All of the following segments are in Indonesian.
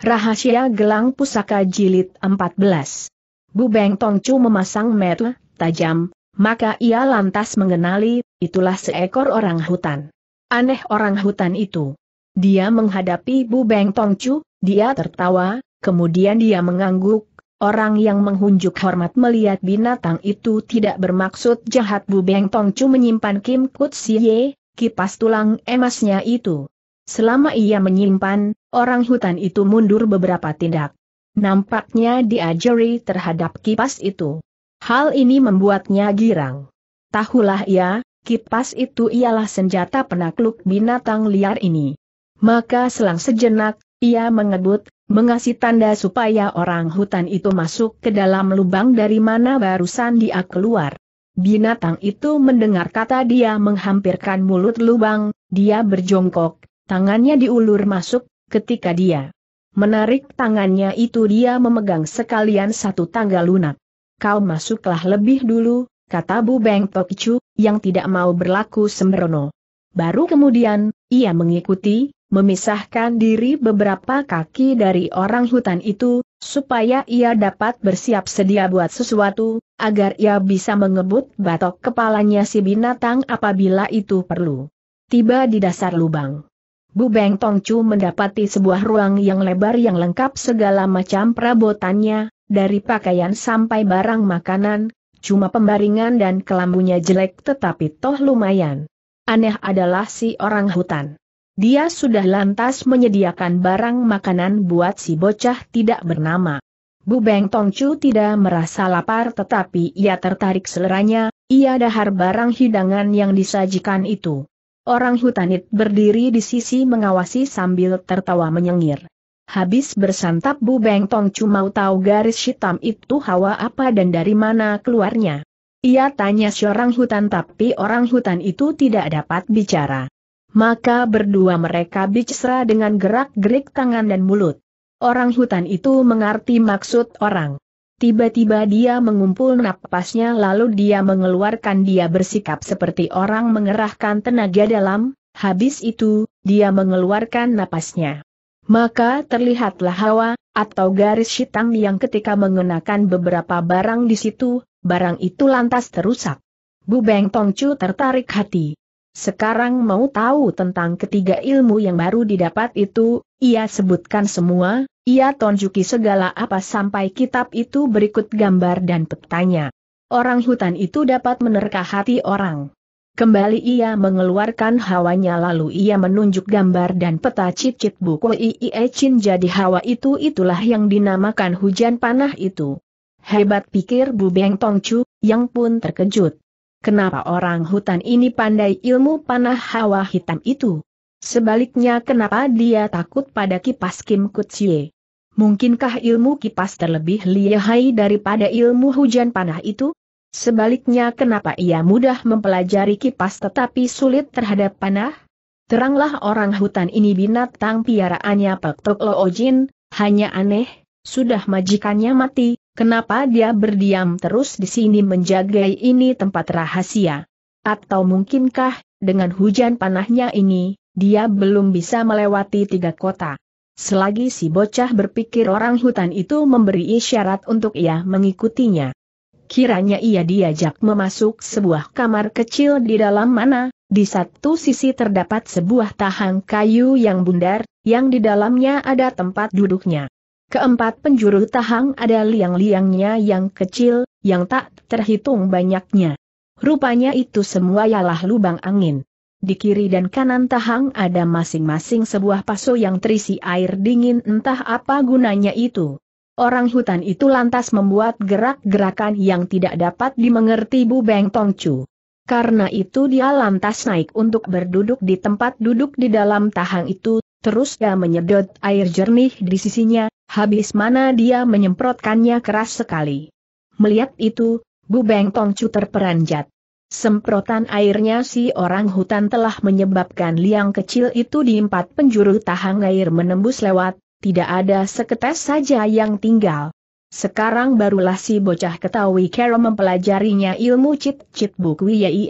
Rahasia Gelang Pusaka Jilid 14 Bu Beng Tongcu memasang mata tajam, maka ia lantas mengenali, itulah seekor orang hutan. Aneh orang hutan itu. Dia menghadapi Bu Beng Tongcu, dia tertawa, kemudian dia mengangguk, orang yang menghunjuk hormat melihat binatang itu tidak bermaksud jahat Bu Beng Tongcu menyimpan Kim Kut Siye, kipas tulang emasnya itu. Selama ia menyimpan, orang hutan itu mundur beberapa tindak. Nampaknya diajari terhadap kipas itu. Hal ini membuatnya girang. Tahulah ia, ya, kipas itu ialah senjata penakluk binatang liar ini. Maka selang sejenak, ia mengebut, mengasih tanda supaya orang hutan itu masuk ke dalam lubang dari mana barusan dia keluar. Binatang itu mendengar kata dia menghampirkan mulut lubang, dia berjongkok, Tangannya diulur masuk, ketika dia menarik tangannya itu dia memegang sekalian satu tangga lunak. Kau masuklah lebih dulu, kata Bu Beng Chu, yang tidak mau berlaku sembrono. Baru kemudian, ia mengikuti, memisahkan diri beberapa kaki dari orang hutan itu, supaya ia dapat bersiap sedia buat sesuatu, agar ia bisa mengebut batok kepalanya si binatang apabila itu perlu. Tiba di dasar lubang. Bu Beng Tongcu mendapati sebuah ruang yang lebar yang lengkap segala macam perabotannya, dari pakaian sampai barang makanan, cuma pembaringan dan kelambunya jelek tetapi toh lumayan. Aneh adalah si orang hutan. Dia sudah lantas menyediakan barang makanan buat si bocah tidak bernama. Bu Beng Tongcu tidak merasa lapar tetapi ia tertarik seleranya, ia dahar barang hidangan yang disajikan itu. Orang hutanit berdiri di sisi mengawasi sambil tertawa menyengir. Habis bersantap Bu Beng Tong cuma tahu garis hitam itu hawa apa dan dari mana keluarnya. Ia tanya seorang hutan tapi orang hutan itu tidak dapat bicara. Maka berdua mereka bicara dengan gerak-gerik tangan dan mulut. Orang hutan itu mengerti maksud orang. Tiba-tiba dia mengumpul napasnya lalu dia mengeluarkan dia bersikap seperti orang mengerahkan tenaga dalam, habis itu, dia mengeluarkan napasnya. Maka terlihatlah hawa, atau garis hitam yang ketika mengenakan beberapa barang di situ, barang itu lantas terusak. Bu Beng Tongcu tertarik hati. Sekarang mau tahu tentang ketiga ilmu yang baru didapat itu, ia sebutkan semua, ia tonjuki segala apa sampai kitab itu berikut gambar dan petanya. Orang hutan itu dapat menerka hati orang. Kembali ia mengeluarkan hawanya lalu ia menunjuk gambar dan peta cicit buku Iie Chin jadi hawa itu itulah yang dinamakan hujan panah itu. Hebat pikir Bu Beng tong chu yang pun terkejut. Kenapa orang hutan ini pandai ilmu panah hawa hitam itu? Sebaliknya kenapa dia takut pada kipas Kim Kutsie? mungkinkah ilmu kipas terlebih lihai daripada ilmu hujan panah itu? Sebaliknya kenapa ia mudah mempelajari kipas tetapi sulit terhadap panah? Teranglah orang hutan ini binatang piaraannya Peltok Loojin, hanya aneh, sudah majikannya mati, kenapa dia berdiam terus di sini menjaga ini tempat rahasia? Atau mungkinkah, dengan hujan panahnya ini, dia belum bisa melewati tiga kota? Selagi si bocah berpikir orang hutan itu memberi isyarat untuk ia mengikutinya. Kiranya ia diajak memasuk sebuah kamar kecil di dalam mana, di satu sisi terdapat sebuah tahang kayu yang bundar, yang di dalamnya ada tempat duduknya. Keempat penjuru tahang ada liang-liangnya yang kecil, yang tak terhitung banyaknya. Rupanya itu semua ialah lubang angin. Di kiri dan kanan tahang ada masing-masing sebuah paso yang terisi air dingin entah apa gunanya itu. Orang hutan itu lantas membuat gerak-gerakan yang tidak dapat dimengerti Bu Beng Tong Chu. Karena itu dia lantas naik untuk berduduk di tempat duduk di dalam tahang itu, terus dia menyedot air jernih di sisinya, habis mana dia menyemprotkannya keras sekali. Melihat itu, Bu Beng Tong Chu terperanjat. Semprotan airnya si orang hutan telah menyebabkan liang kecil itu di empat penjuru tahang air menembus lewat, tidak ada seketes saja yang tinggal. Sekarang barulah si bocah ketahui Kero mempelajarinya ilmu cit-cit buku Yei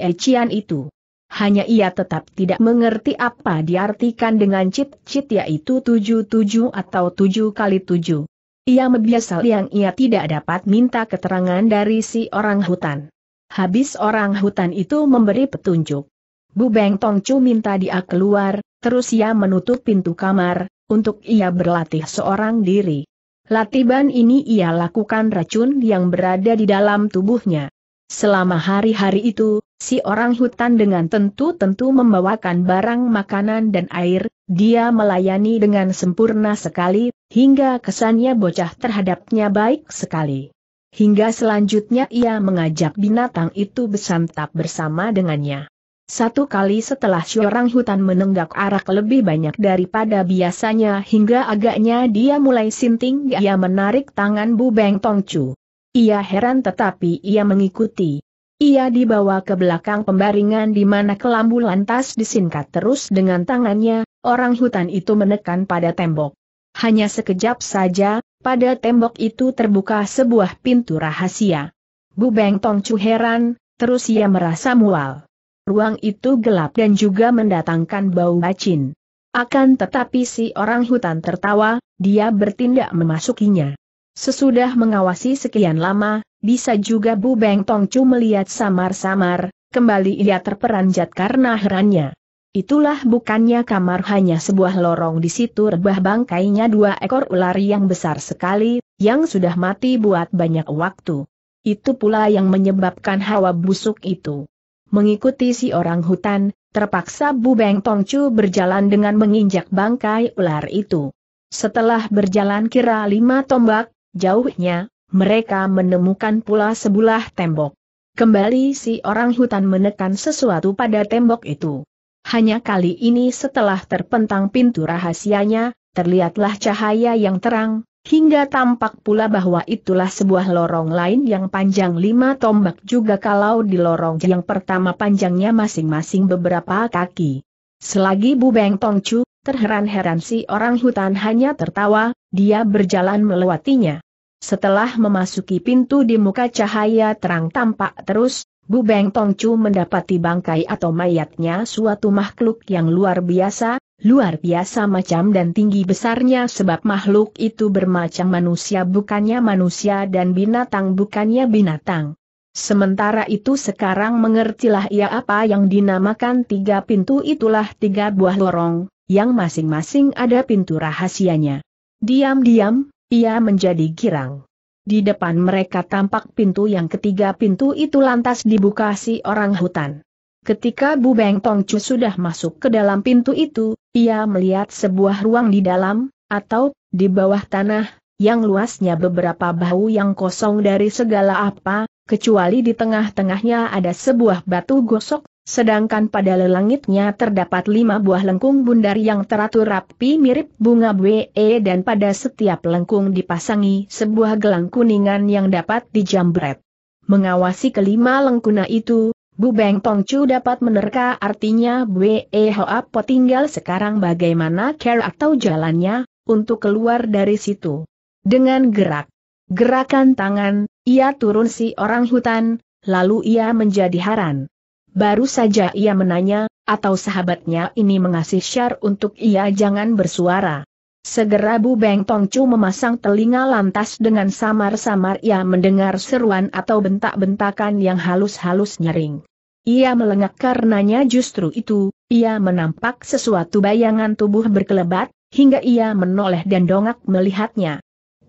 itu. Hanya ia tetap tidak mengerti apa diartikan dengan cit-cit yaitu tujuh-tujuh atau tujuh kali tujuh. Ia membiasal yang ia tidak dapat minta keterangan dari si orang hutan. Habis orang hutan itu memberi petunjuk. Bu Beng Tong Chu minta dia keluar, terus ia menutup pintu kamar, untuk ia berlatih seorang diri. Latiban ini ia lakukan racun yang berada di dalam tubuhnya. Selama hari-hari itu, si orang hutan dengan tentu-tentu membawakan barang makanan dan air, dia melayani dengan sempurna sekali, hingga kesannya bocah terhadapnya baik sekali. Hingga selanjutnya ia mengajak binatang itu bersantap bersama dengannya. Satu kali setelah seorang hutan menenggak arak lebih banyak daripada biasanya hingga agaknya dia mulai sinting ia menarik tangan Bu Beng Tongcu. Ia heran tetapi ia mengikuti. Ia dibawa ke belakang pembaringan di mana kelambu lantas disingkat terus dengan tangannya, orang hutan itu menekan pada tembok. Hanya sekejap saja, pada tembok itu terbuka sebuah pintu rahasia. Bu Beng Tong Chu heran, terus ia merasa mual. Ruang itu gelap dan juga mendatangkan bau bacin. Akan tetapi si orang hutan tertawa, dia bertindak memasukinya. Sesudah mengawasi sekian lama, bisa juga Bu Beng Tongcu melihat samar-samar, kembali ia terperanjat karena herannya. Itulah bukannya kamar hanya sebuah lorong di situ rebah bangkainya dua ekor ular yang besar sekali, yang sudah mati buat banyak waktu. Itu pula yang menyebabkan hawa busuk itu. Mengikuti si orang hutan, terpaksa Bu Beng Tongcu berjalan dengan menginjak bangkai ular itu. Setelah berjalan kira lima tombak, jauhnya, mereka menemukan pula sebulah tembok. Kembali si orang hutan menekan sesuatu pada tembok itu. Hanya kali ini setelah terpentang pintu rahasianya, terlihatlah cahaya yang terang, hingga tampak pula bahwa itulah sebuah lorong lain yang panjang lima tombak juga kalau di lorong yang pertama panjangnya masing-masing beberapa kaki. Selagi Bu Beng Tongcu, terheran-heran si orang hutan hanya tertawa, dia berjalan melewatinya. Setelah memasuki pintu di muka cahaya terang tampak terus, Bu Beng Tongcu mendapati bangkai atau mayatnya suatu makhluk yang luar biasa, luar biasa macam dan tinggi besarnya sebab makhluk itu bermacam manusia bukannya manusia dan binatang bukannya binatang. Sementara itu sekarang mengertilah ia apa yang dinamakan tiga pintu itulah tiga buah lorong, yang masing-masing ada pintu rahasianya. Diam-diam, ia menjadi girang. Di depan mereka tampak pintu yang ketiga pintu itu lantas dibuka si orang hutan. Ketika Bu Beng Tongcu sudah masuk ke dalam pintu itu, ia melihat sebuah ruang di dalam, atau, di bawah tanah, yang luasnya beberapa bahu yang kosong dari segala apa, kecuali di tengah-tengahnya ada sebuah batu gosok, Sedangkan pada lelangitnya terdapat lima buah lengkung bundar yang teratur rapi mirip bunga BE dan pada setiap lengkung dipasangi sebuah gelang kuningan yang dapat dijambret. Mengawasi kelima lengkuna itu, Bu Beng Tongcu dapat menerka artinya BE Hoa Po tinggal sekarang bagaimana care atau jalannya, untuk keluar dari situ. Dengan gerak, gerakan tangan, ia turun si orang hutan, lalu ia menjadi haran. Baru saja ia menanya, atau sahabatnya ini mengasih syar untuk ia jangan bersuara. Segera Bu Beng Tongcu memasang telinga lantas dengan samar-samar ia mendengar seruan atau bentak-bentakan yang halus-halus nyering. Ia melengak karenanya justru itu, ia menampak sesuatu bayangan tubuh berkelebat, hingga ia menoleh dan dongak melihatnya.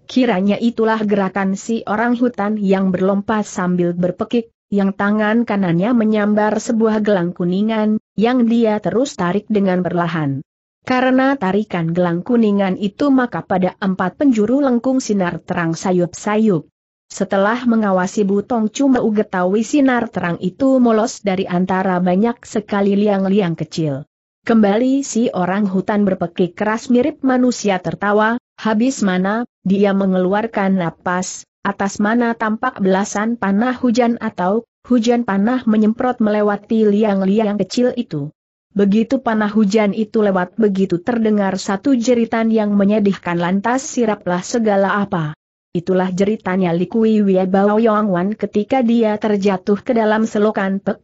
Kiranya itulah gerakan si orang hutan yang berlompat sambil berpekik yang tangan kanannya menyambar sebuah gelang kuningan, yang dia terus tarik dengan perlahan. Karena tarikan gelang kuningan itu maka pada empat penjuru lengkung sinar terang sayup-sayup. Setelah mengawasi Butong cuma ugetawi sinar terang itu molos dari antara banyak sekali liang-liang kecil. Kembali si orang hutan berpekik keras mirip manusia tertawa, habis mana, dia mengeluarkan napas, atas mana tampak belasan panah hujan atau hujan panah menyemprot melewati liang-liang kecil itu. Begitu panah hujan itu lewat begitu terdengar satu jeritan yang menyedihkan lantas siraplah segala apa. Itulah jeritannya Likui Wiebao Yongwan ketika dia terjatuh ke dalam selokan pek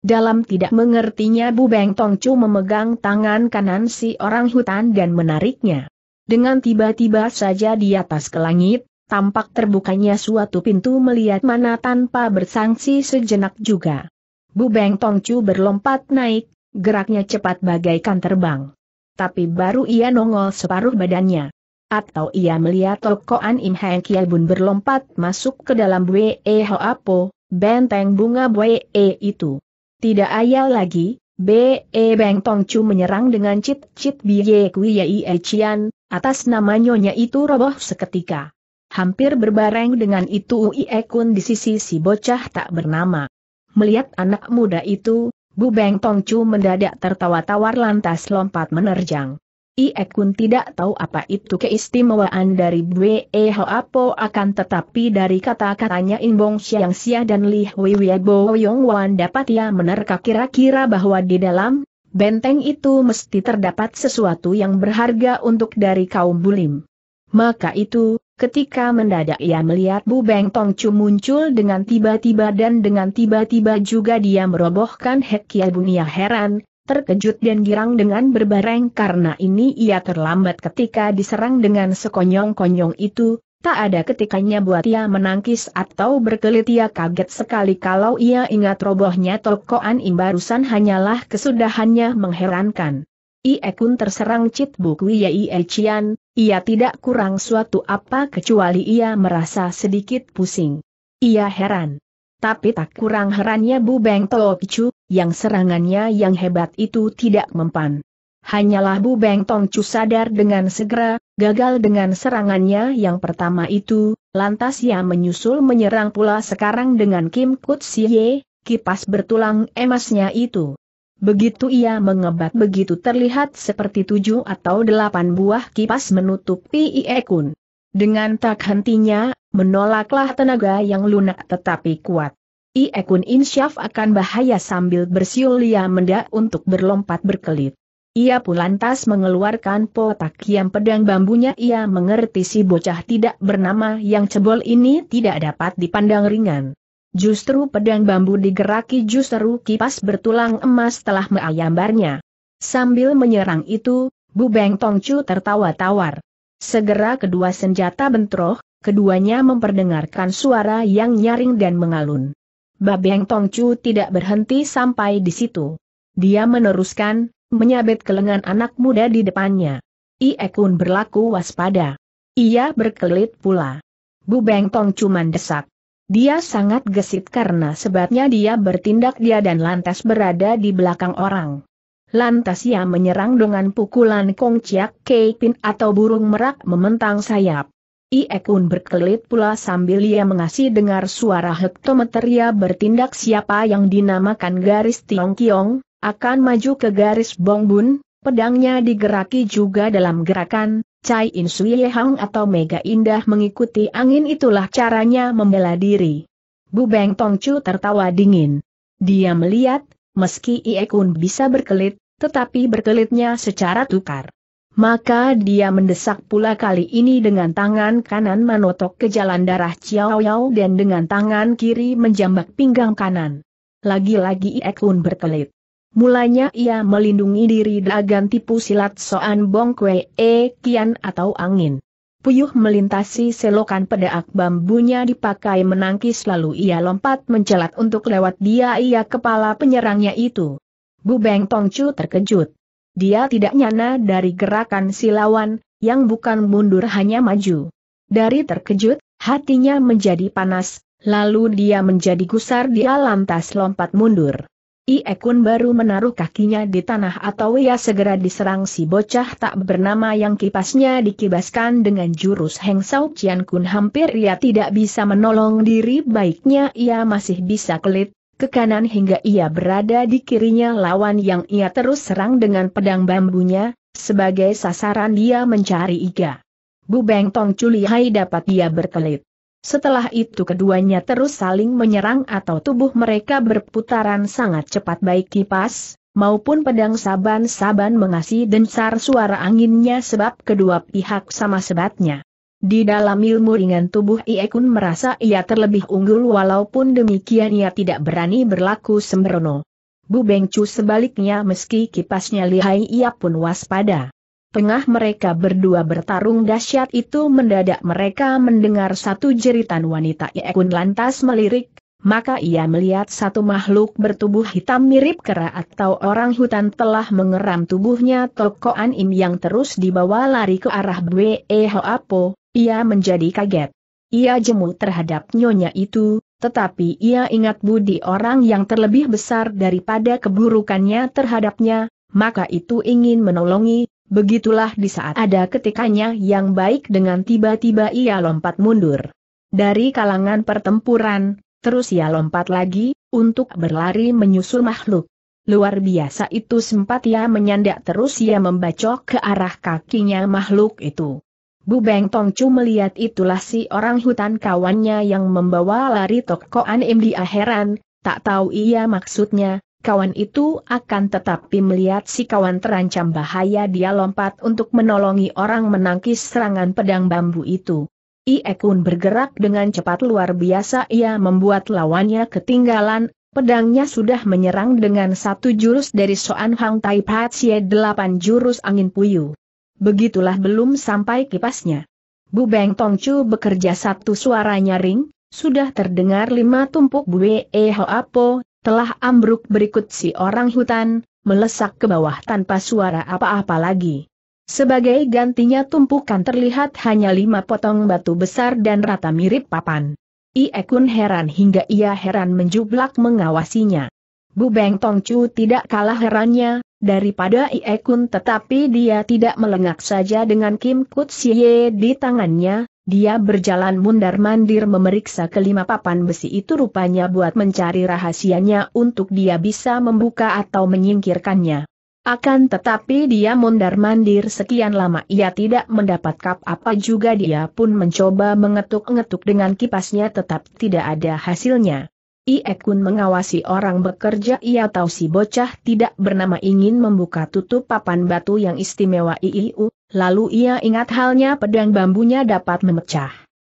Dalam tidak mengertinya Bu Beng Tongcu memegang tangan kanan si orang hutan dan menariknya. Dengan tiba-tiba saja di atas ke langit, tampak terbukanya suatu pintu melihat mana tanpa bersangsi sejenak juga. Bu Beng Tongcu berlompat naik, geraknya cepat bagaikan terbang. Tapi baru ia nongol separuh badannya. Atau ia melihat Tokoan Im Heng Bun berlompat masuk ke dalam Bwe e Apo, benteng bunga Bwe e itu. Tidak ayal lagi, B.E. E Beng Tongcu menyerang dengan cit-cit Kui Yai Ie Chian, atas namanya itu roboh seketika. Hampir berbareng dengan itu Ui Ekun di sisi si bocah tak bernama. Melihat anak muda itu, Bu Beng Tongcu mendadak tertawa tawar lantas lompat menerjang. Ie Kun tidak tahu apa itu keistimewaan dari Bwe e Apo, akan tetapi dari kata-katanya In Bong Siang Sia dan Li Hui Bo Yong Wan dapat ia menerka kira-kira bahwa di dalam benteng itu mesti terdapat sesuatu yang berharga untuk dari kaum bulim. Maka itu, Ketika mendadak ia melihat Bu Beng Tong Chu muncul dengan tiba-tiba dan dengan tiba-tiba juga dia merobohkan Hek Kia Bunia heran, terkejut dan girang dengan berbareng karena ini ia terlambat ketika diserang dengan sekonyong-konyong itu, tak ada ketikanya buat ia menangkis atau berkelit ia kaget sekali kalau ia ingat robohnya tokoan im hanyalah kesudahannya mengherankan. Ie kun terserang Cit Bukwi Ie Cian, ia tidak kurang suatu apa kecuali ia merasa sedikit pusing. Ia heran. Tapi tak kurang herannya Bu Beng Tong Chu, yang serangannya yang hebat itu tidak mempan. Hanyalah Bu Beng Tong Chu sadar dengan segera, gagal dengan serangannya yang pertama itu, lantas ia menyusul menyerang pula sekarang dengan Kim Kut Siye, kipas bertulang emasnya itu. Begitu ia mengebat begitu terlihat seperti tujuh atau delapan buah kipas menutupi Iekun. Dengan tak hentinya, menolaklah tenaga yang lunak tetapi kuat. Iekun insyaf akan bahaya sambil bersiul ia mendak untuk berlompat berkelit. Ia pun lantas mengeluarkan potak yang pedang bambunya ia mengerti si bocah tidak bernama yang cebol ini tidak dapat dipandang ringan. Justru pedang bambu digeraki justru kipas bertulang emas telah meayambarnya. Sambil menyerang itu, Bu Beng Tongcu tertawa tawar. Segera kedua senjata bentroh, keduanya memperdengarkan suara yang nyaring dan mengalun. Tong Tongcu tidak berhenti sampai di situ. Dia meneruskan, menyabet ke lengan anak muda di depannya. Iekun berlaku waspada. Ia berkelit pula. Bu Beng Tongcu mendesak. Dia sangat gesit karena sebabnya dia bertindak dia dan lantas berada di belakang orang. Lantas ia menyerang dengan pukulan kongciak keipin atau burung merak mementang sayap. Iekun berkelit pula sambil ia mengasih dengar suara hektometer ia bertindak siapa yang dinamakan garis Tiong Kiong, akan maju ke garis Bongbun, pedangnya digeraki juga dalam gerakan, Cai In Sui Hang atau Mega Indah mengikuti angin itulah caranya membela diri. Bu Beng Tong Chu tertawa dingin. Dia melihat, meski Ie Kun bisa berkelit, tetapi berkelitnya secara tukar. Maka dia mendesak pula kali ini dengan tangan kanan manotok ke jalan darah Chiao Yao dan dengan tangan kiri menjambak pinggang kanan. Lagi-lagi Ie Kun berkelit. Mulanya ia melindungi diri dengan tipu silat Soan Bong Kwe E Kian atau angin. Puyuh melintasi selokan pedaak bambunya dipakai menangkis lalu ia lompat mencelat untuk lewat dia ia kepala penyerangnya itu. Bu Beng Tong Chu terkejut. Dia tidak nyana dari gerakan silawan yang bukan mundur hanya maju. Dari terkejut, hatinya menjadi panas, lalu dia menjadi gusar dia lantas lompat mundur. Iekun baru menaruh kakinya di tanah atau ia segera diserang si bocah tak bernama yang kipasnya dikibaskan dengan jurus Heng Sao Chian Kun hampir ia tidak bisa menolong diri baiknya ia masih bisa kelit, ke kanan hingga ia berada di kirinya lawan yang ia terus serang dengan pedang bambunya, sebagai sasaran dia mencari iga. Bu Beng Tong Hai dapat ia berkelit. Setelah itu keduanya terus saling menyerang atau tubuh mereka berputaran sangat cepat baik kipas, maupun pedang saban-saban mengasi densar suara anginnya sebab kedua pihak sama sebatnya. Di dalam ilmu ringan tubuh Iekun merasa ia terlebih unggul walaupun demikian ia tidak berani berlaku sembrono. Bu Bengcu sebaliknya meski kipasnya lihai ia pun waspada. Tengah mereka berdua bertarung dahsyat itu mendadak mereka mendengar satu jeritan wanita Iekun lantas melirik, maka ia melihat satu makhluk bertubuh hitam mirip kera atau orang hutan telah mengeram tubuhnya Tokoan An Im yang terus dibawa lari ke arah Bwe Hoapo, ia menjadi kaget. Ia jemu terhadap nyonya itu, tetapi ia ingat budi orang yang terlebih besar daripada keburukannya terhadapnya, maka itu ingin menolongi, Begitulah di saat ada ketikanya yang baik dengan tiba-tiba ia lompat mundur. Dari kalangan pertempuran, terus ia lompat lagi, untuk berlari menyusul makhluk. Luar biasa itu sempat ia menyandak terus ia membacok ke arah kakinya makhluk itu. Bu Beng Tong Chu melihat itulah si orang hutan kawannya yang membawa lari Tok Koan Im di heran, tak tahu ia maksudnya, kawan itu akan tetapi melihat si kawan terancam bahaya dia lompat untuk menolongi orang menangkis serangan pedang bambu itu. Iekun bergerak dengan cepat luar biasa ia membuat lawannya ketinggalan, pedangnya sudah menyerang dengan satu jurus dari Soan Hang Tai Patsie delapan jurus angin puyuh. Begitulah belum sampai kipasnya. Bu Beng Tongcu bekerja satu suaranya ring, sudah terdengar lima tumpuk bu e hoapo, telah ambruk berikut si orang hutan, melesak ke bawah tanpa suara apa-apa lagi. Sebagai gantinya tumpukan terlihat hanya lima potong batu besar dan rata mirip papan. Iekun heran hingga ia heran menjublak mengawasinya. Bu Beng Tongcu tidak kalah herannya, daripada Iekun tetapi dia tidak melengak saja dengan Kim Kut Siye di tangannya, dia berjalan mundar-mandir memeriksa kelima papan besi itu rupanya buat mencari rahasianya untuk dia bisa membuka atau menyingkirkannya. Akan tetapi dia mundar mandir sekian lama ia tidak mendapat kap apa juga dia pun mencoba mengetuk-ngetuk dengan kipasnya tetap tidak ada hasilnya. Iekun mengawasi orang bekerja ia tahu si bocah tidak bernama ingin membuka tutup papan batu yang istimewa Iiu, Lalu ia ingat halnya pedang bambunya dapat memecah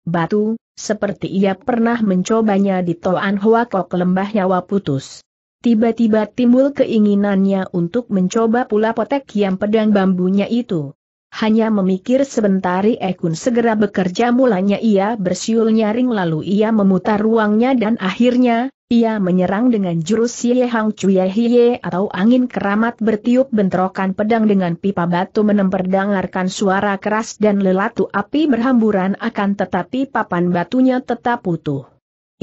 batu, seperti ia pernah mencobanya di Toan Hoakok lembah nyawa Putus. Tiba-tiba timbul keinginannya untuk mencoba pula potek yang pedang bambunya itu. Hanya memikir sebentar Ekun segera bekerja mulanya ia bersiul nyaring lalu ia memutar ruangnya dan akhirnya, ia menyerang dengan jurus Ye Hang Chui Hiye atau angin keramat bertiup bentrokan pedang dengan pipa batu menemperdangarkan suara keras dan lelatu api berhamburan akan tetapi papan batunya tetap utuh.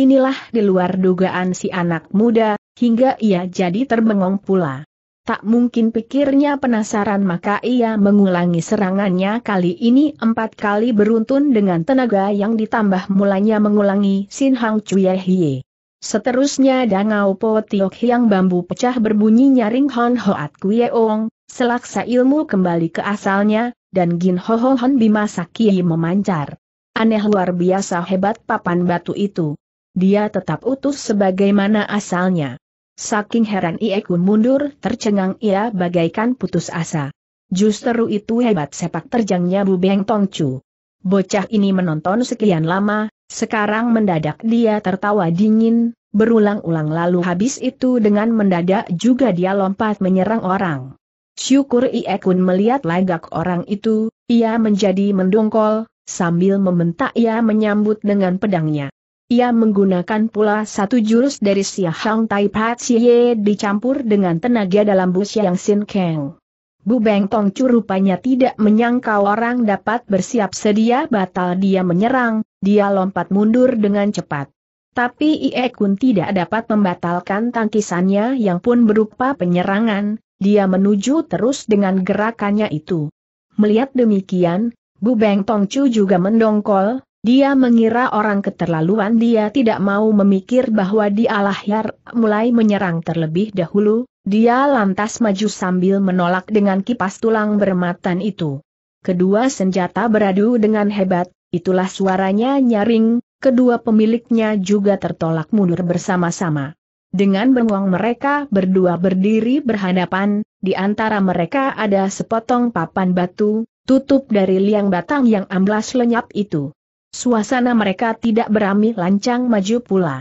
Inilah di luar dugaan si anak muda, hingga ia jadi terbengong pula. Tak mungkin pikirnya penasaran maka ia mengulangi serangannya kali ini empat kali beruntun dengan tenaga yang ditambah mulanya mengulangi Sin Hang Chue Hie. Seterusnya Dangau Po Tiok Hiang bambu pecah berbunyi nyaring Hon Hoat Kue Ong, selaksa ilmu kembali ke asalnya, dan Gin Ho Ho Hon Bima Sakie memancar. Aneh luar biasa hebat papan batu itu. Dia tetap utuh sebagaimana asalnya. Saking heran Ieku mundur, tercengang ia bagaikan putus asa. Justru itu hebat sepak terjangnya Bu Beng Tongcu. Bocah ini menonton sekian lama, sekarang mendadak dia tertawa dingin, berulang-ulang lalu habis itu dengan mendadak juga dia lompat menyerang orang. Syukur Iekun melihat lagak orang itu, ia menjadi mendongkol, sambil membentak ia menyambut dengan pedangnya. Ia menggunakan pula satu jurus dari Xia Hang Tai Patsie dicampur dengan tenaga dalam Bu Xiang Sin Kang. Bu Beng Tong Chu rupanya tidak menyangka orang dapat bersiap sedia batal dia menyerang, dia lompat mundur dengan cepat. Tapi Ie Kun tidak dapat membatalkan tangkisannya yang pun berupa penyerangan, dia menuju terus dengan gerakannya itu. Melihat demikian, Bu Beng Tong Chu juga mendongkol, dia mengira orang keterlaluan dia tidak mau memikir bahwa dialah yang mulai menyerang terlebih dahulu, dia lantas maju sambil menolak dengan kipas tulang bermatan itu. Kedua senjata beradu dengan hebat, itulah suaranya nyaring, kedua pemiliknya juga tertolak mundur bersama-sama. Dengan bengong mereka berdua berdiri berhadapan, di antara mereka ada sepotong papan batu, tutup dari liang batang yang amblas lenyap itu. Suasana mereka tidak berami lancang maju pula.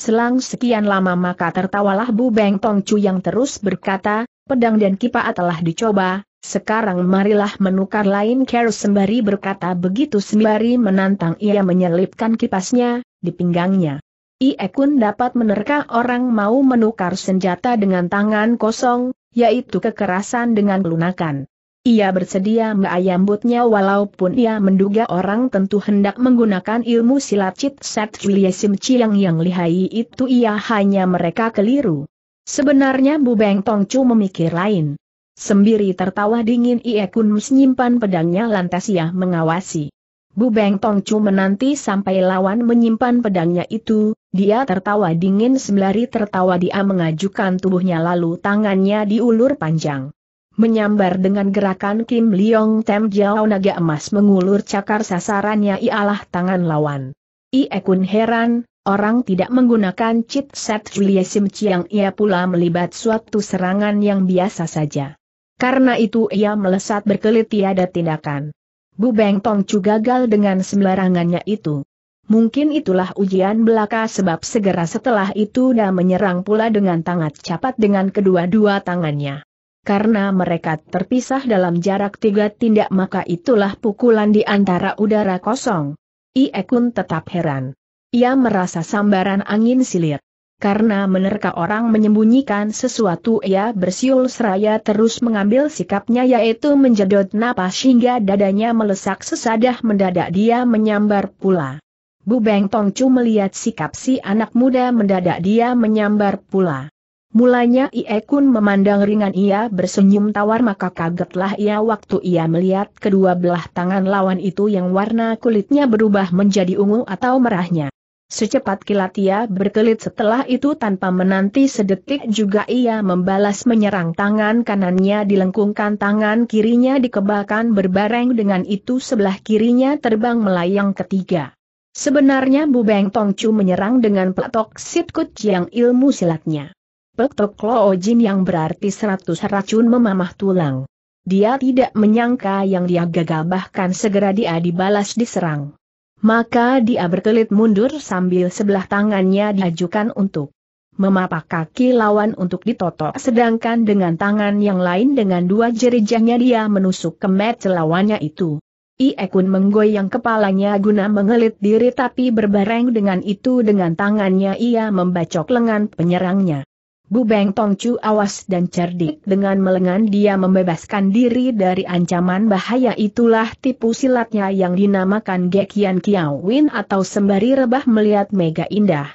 Selang sekian lama maka tertawalah Bu Beng Tong Chu yang terus berkata, pedang dan kipas telah dicoba, sekarang marilah menukar lain Kero sembari berkata begitu sembari menantang ia menyelipkan kipasnya, di pinggangnya. Ie Kun dapat menerka orang mau menukar senjata dengan tangan kosong, yaitu kekerasan dengan lunakan. Ia bersedia mengayambutnya walaupun ia menduga orang tentu hendak menggunakan ilmu silat Cit Set Julia Sim Chiang yang lihai itu ia hanya mereka keliru. Sebenarnya Bu Beng Tong Chu memikir lain. Sembiri tertawa dingin ia kun menyimpan pedangnya lantas ia mengawasi. Bu Beng Tong Chu menanti sampai lawan menyimpan pedangnya itu, dia tertawa dingin sembari tertawa dia mengajukan tubuhnya lalu tangannya diulur panjang menyambar dengan gerakan Kim Leong Tem Jiao naga emas mengulur cakar sasarannya ialah tangan lawan. Ie Kun heran, orang tidak menggunakan cheat set Julia Sim Chiang ia pula melibat suatu serangan yang biasa saja. Karena itu ia melesat berkelit tiada tindakan. Bu Beng Tong juga gagal dengan sembarangannya itu. Mungkin itulah ujian belaka sebab segera setelah itu dia menyerang pula dengan tangan cepat dengan kedua-dua tangannya karena mereka terpisah dalam jarak tiga tindak maka itulah pukulan di antara udara kosong. Iekun tetap heran. Ia merasa sambaran angin silir. Karena menerka orang menyembunyikan sesuatu ia bersiul seraya terus mengambil sikapnya yaitu menjedot napas hingga dadanya melesak sesadah mendadak dia menyambar pula. Bu Beng Tong Chu melihat sikap si anak muda mendadak dia menyambar pula. Mulanya Ie Kun memandang ringan ia bersenyum tawar maka kagetlah ia waktu ia melihat kedua belah tangan lawan itu yang warna kulitnya berubah menjadi ungu atau merahnya. Secepat kilat ia berkelit setelah itu tanpa menanti sedetik juga ia membalas menyerang tangan kanannya dilengkungkan tangan kirinya dikebalkan berbareng dengan itu sebelah kirinya terbang melayang ketiga. Sebenarnya Bu Beng Tongcu menyerang dengan pelatok sitkut yang ilmu silatnya. Petok Jin yang berarti seratus racun memamah tulang. Dia tidak menyangka yang dia gagal bahkan segera dia dibalas diserang. Maka dia berkelit mundur sambil sebelah tangannya diajukan untuk memapak kaki lawan untuk ditotok sedangkan dengan tangan yang lain dengan dua jerijahnya dia menusuk ke kemet lawannya itu. Iekun menggoyang kepalanya guna mengelit diri tapi berbareng dengan itu dengan tangannya ia membacok lengan penyerangnya. Bu Beng Tongcu awas dan cerdik dengan melengan dia membebaskan diri dari ancaman bahaya itulah tipu silatnya yang dinamakan Gekian Win. atau sembari rebah melihat mega indah.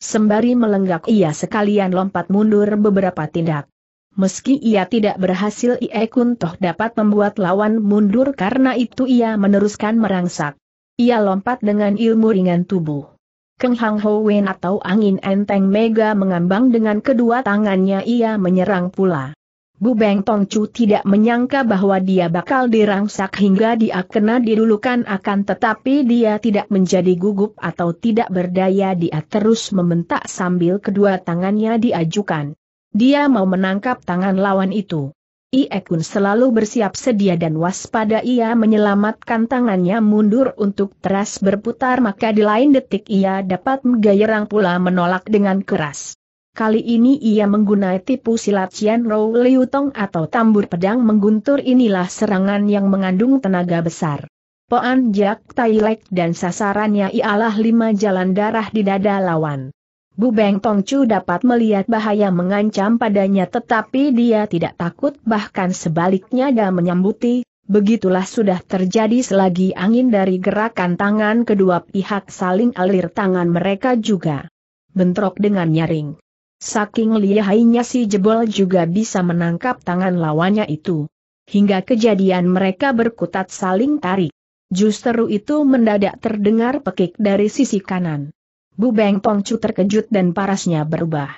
Sembari melenggak ia sekalian lompat mundur beberapa tindak. Meski ia tidak berhasil Ie Kun Toh dapat membuat lawan mundur karena itu ia meneruskan merangsak. Ia lompat dengan ilmu ringan tubuh. Keng Hang Ho Wen atau angin enteng mega mengambang dengan kedua tangannya ia menyerang pula. Bu Beng Tong Chu tidak menyangka bahwa dia bakal dirangsak hingga dia kena didulukan akan tetapi dia tidak menjadi gugup atau tidak berdaya dia terus membentak sambil kedua tangannya diajukan. Dia mau menangkap tangan lawan itu. Ie selalu bersiap sedia dan waspada ia menyelamatkan tangannya mundur untuk teras berputar maka di lain detik ia dapat menggayerang pula menolak dengan keras. Kali ini ia menggunai tipu silat Cian Rou Liu Tong atau tambur pedang mengguntur inilah serangan yang mengandung tenaga besar. Poan Jak Tai dan sasarannya ialah lima jalan darah di dada lawan. Bu Beng Tongcu dapat melihat bahaya mengancam padanya tetapi dia tidak takut bahkan sebaliknya dia menyambuti, begitulah sudah terjadi selagi angin dari gerakan tangan kedua pihak saling alir tangan mereka juga. Bentrok dengan nyaring. Saking lihainya si jebol juga bisa menangkap tangan lawannya itu. Hingga kejadian mereka berkutat saling tarik. Justru itu mendadak terdengar pekik dari sisi kanan. Bu Beng Tongcu terkejut dan parasnya berubah.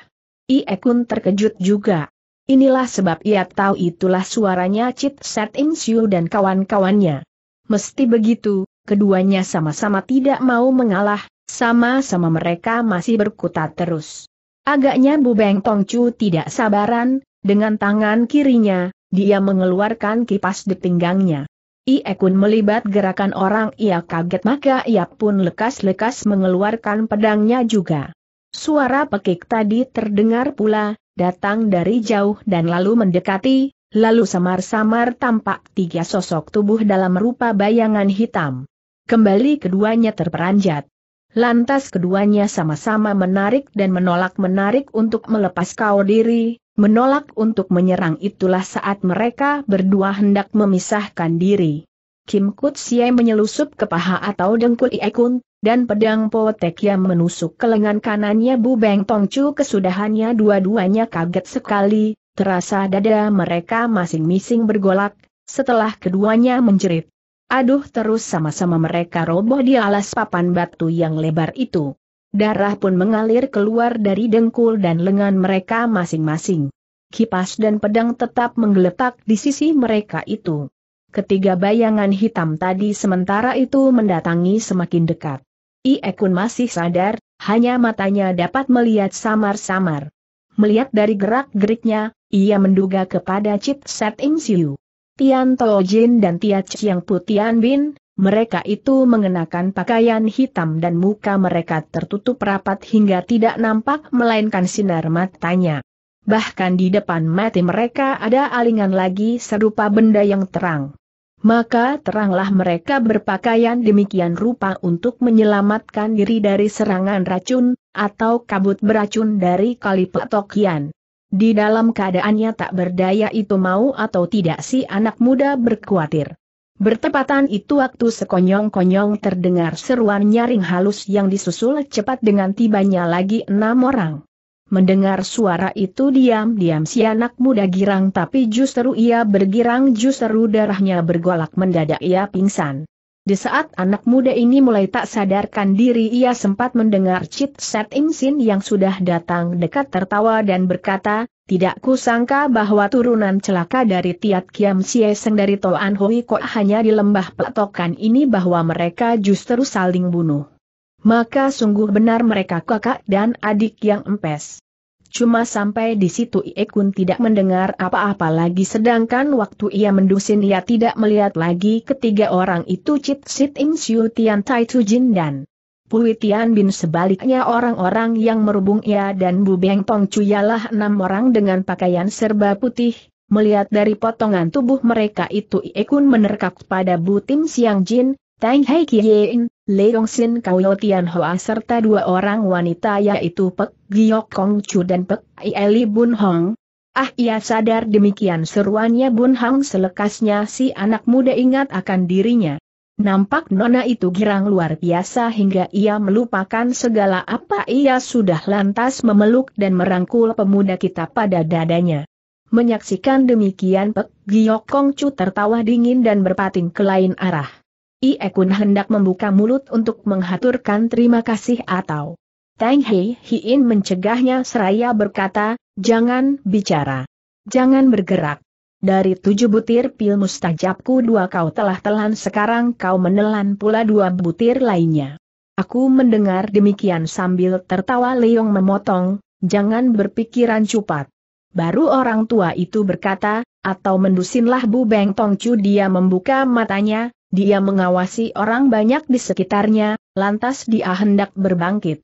Ie Kun terkejut juga. Inilah sebab ia tahu itulah suaranya Cit Set Insu Siu dan kawan-kawannya. Mesti begitu, keduanya sama-sama tidak mau mengalah, sama-sama mereka masih berkutat terus. Agaknya Bu Beng Tongcu tidak sabaran, dengan tangan kirinya, dia mengeluarkan kipas di pinggangnya. Ie kun melibat gerakan orang ia kaget maka ia pun lekas-lekas mengeluarkan pedangnya juga. Suara pekik tadi terdengar pula, datang dari jauh dan lalu mendekati, lalu samar-samar tampak tiga sosok tubuh dalam rupa bayangan hitam. Kembali keduanya terperanjat. Lantas keduanya sama-sama menarik dan menolak-menarik untuk melepas kau diri, Menolak untuk menyerang itulah saat mereka berdua hendak memisahkan diri. Kim Kut Siai menyelusup ke paha atau dengkul Iekun, dan pedang potek yang menusuk ke lengan kanannya Bu Beng Tong Chu kesudahannya dua-duanya kaget sekali, terasa dada mereka masing-masing bergolak, setelah keduanya menjerit. Aduh terus sama-sama mereka roboh di alas papan batu yang lebar itu. Darah pun mengalir keluar dari dengkul dan lengan mereka masing-masing. Kipas dan pedang tetap menggeletak di sisi mereka itu. Ketiga bayangan hitam tadi sementara itu mendatangi semakin dekat. Iekun masih sadar, hanya matanya dapat melihat samar-samar. Melihat dari gerak-geriknya, ia menduga kepada Chip, Set Ing Siu. Tian Tojin dan Tia Chiang Putian Bin, mereka itu mengenakan pakaian hitam dan muka mereka tertutup rapat hingga tidak nampak melainkan sinar matanya. Bahkan di depan mati mereka ada alingan lagi serupa benda yang terang. Maka teranglah mereka berpakaian demikian rupa untuk menyelamatkan diri dari serangan racun, atau kabut beracun dari kali Tokian. Di dalam keadaannya tak berdaya itu mau atau tidak si anak muda berkhawatir. Bertepatan itu waktu sekonyong-konyong terdengar seruan nyaring halus yang disusul cepat dengan tibanya lagi enam orang. Mendengar suara itu diam-diam si anak muda girang tapi justru ia bergirang justru darahnya bergolak mendadak ia pingsan. Di saat anak muda ini mulai tak sadarkan diri ia sempat mendengar Chit Set Insin yang sudah datang dekat tertawa dan berkata, tidak kusangka bahwa turunan celaka dari Tiat Kiam Xie dari Toan Hui kok hanya di lembah pelatokan ini bahwa mereka justru saling bunuh. Maka sungguh benar mereka kakak dan adik yang empes. Cuma sampai di situ Ie tidak mendengar apa-apa lagi sedangkan waktu ia mendusin ia tidak melihat lagi ketiga orang itu Chit Sit Im Siu Tian Tai Tu Jin dan Pui Tian Bin sebaliknya orang-orang yang merubung ia dan Bu Beng Pong Cuyalah enam orang dengan pakaian serba putih. Melihat dari potongan tubuh mereka itu Ie Kun menerkak pada Bu Tim Siang Jin, Tang Hai Kien, Leong Sin Kauyo Tian Hoa serta dua orang wanita yaitu Pek Giok Kong Chu dan Pek Ieli Bun Hong. Ah ia sadar demikian seruannya Bun Hong selekasnya si anak muda ingat akan dirinya. Nampak nona itu girang luar biasa hingga ia melupakan segala apa ia sudah lantas memeluk dan merangkul pemuda kita pada dadanya. Menyaksikan demikian Pek Giok Kong Chu tertawa dingin dan berpating ke lain arah. Ie Kun hendak membuka mulut untuk menghaturkan terima kasih atau Tang Hei Hiin mencegahnya seraya berkata, jangan bicara. Jangan bergerak. Dari tujuh butir pil mustajabku dua kau telah telan sekarang kau menelan pula dua butir lainnya. Aku mendengar demikian sambil tertawa Leong memotong, jangan berpikiran cepat. Baru orang tua itu berkata, atau mendusinlah Bu Beng Tong Tongcu dia membuka matanya, dia mengawasi orang banyak di sekitarnya, lantas dia hendak berbangkit.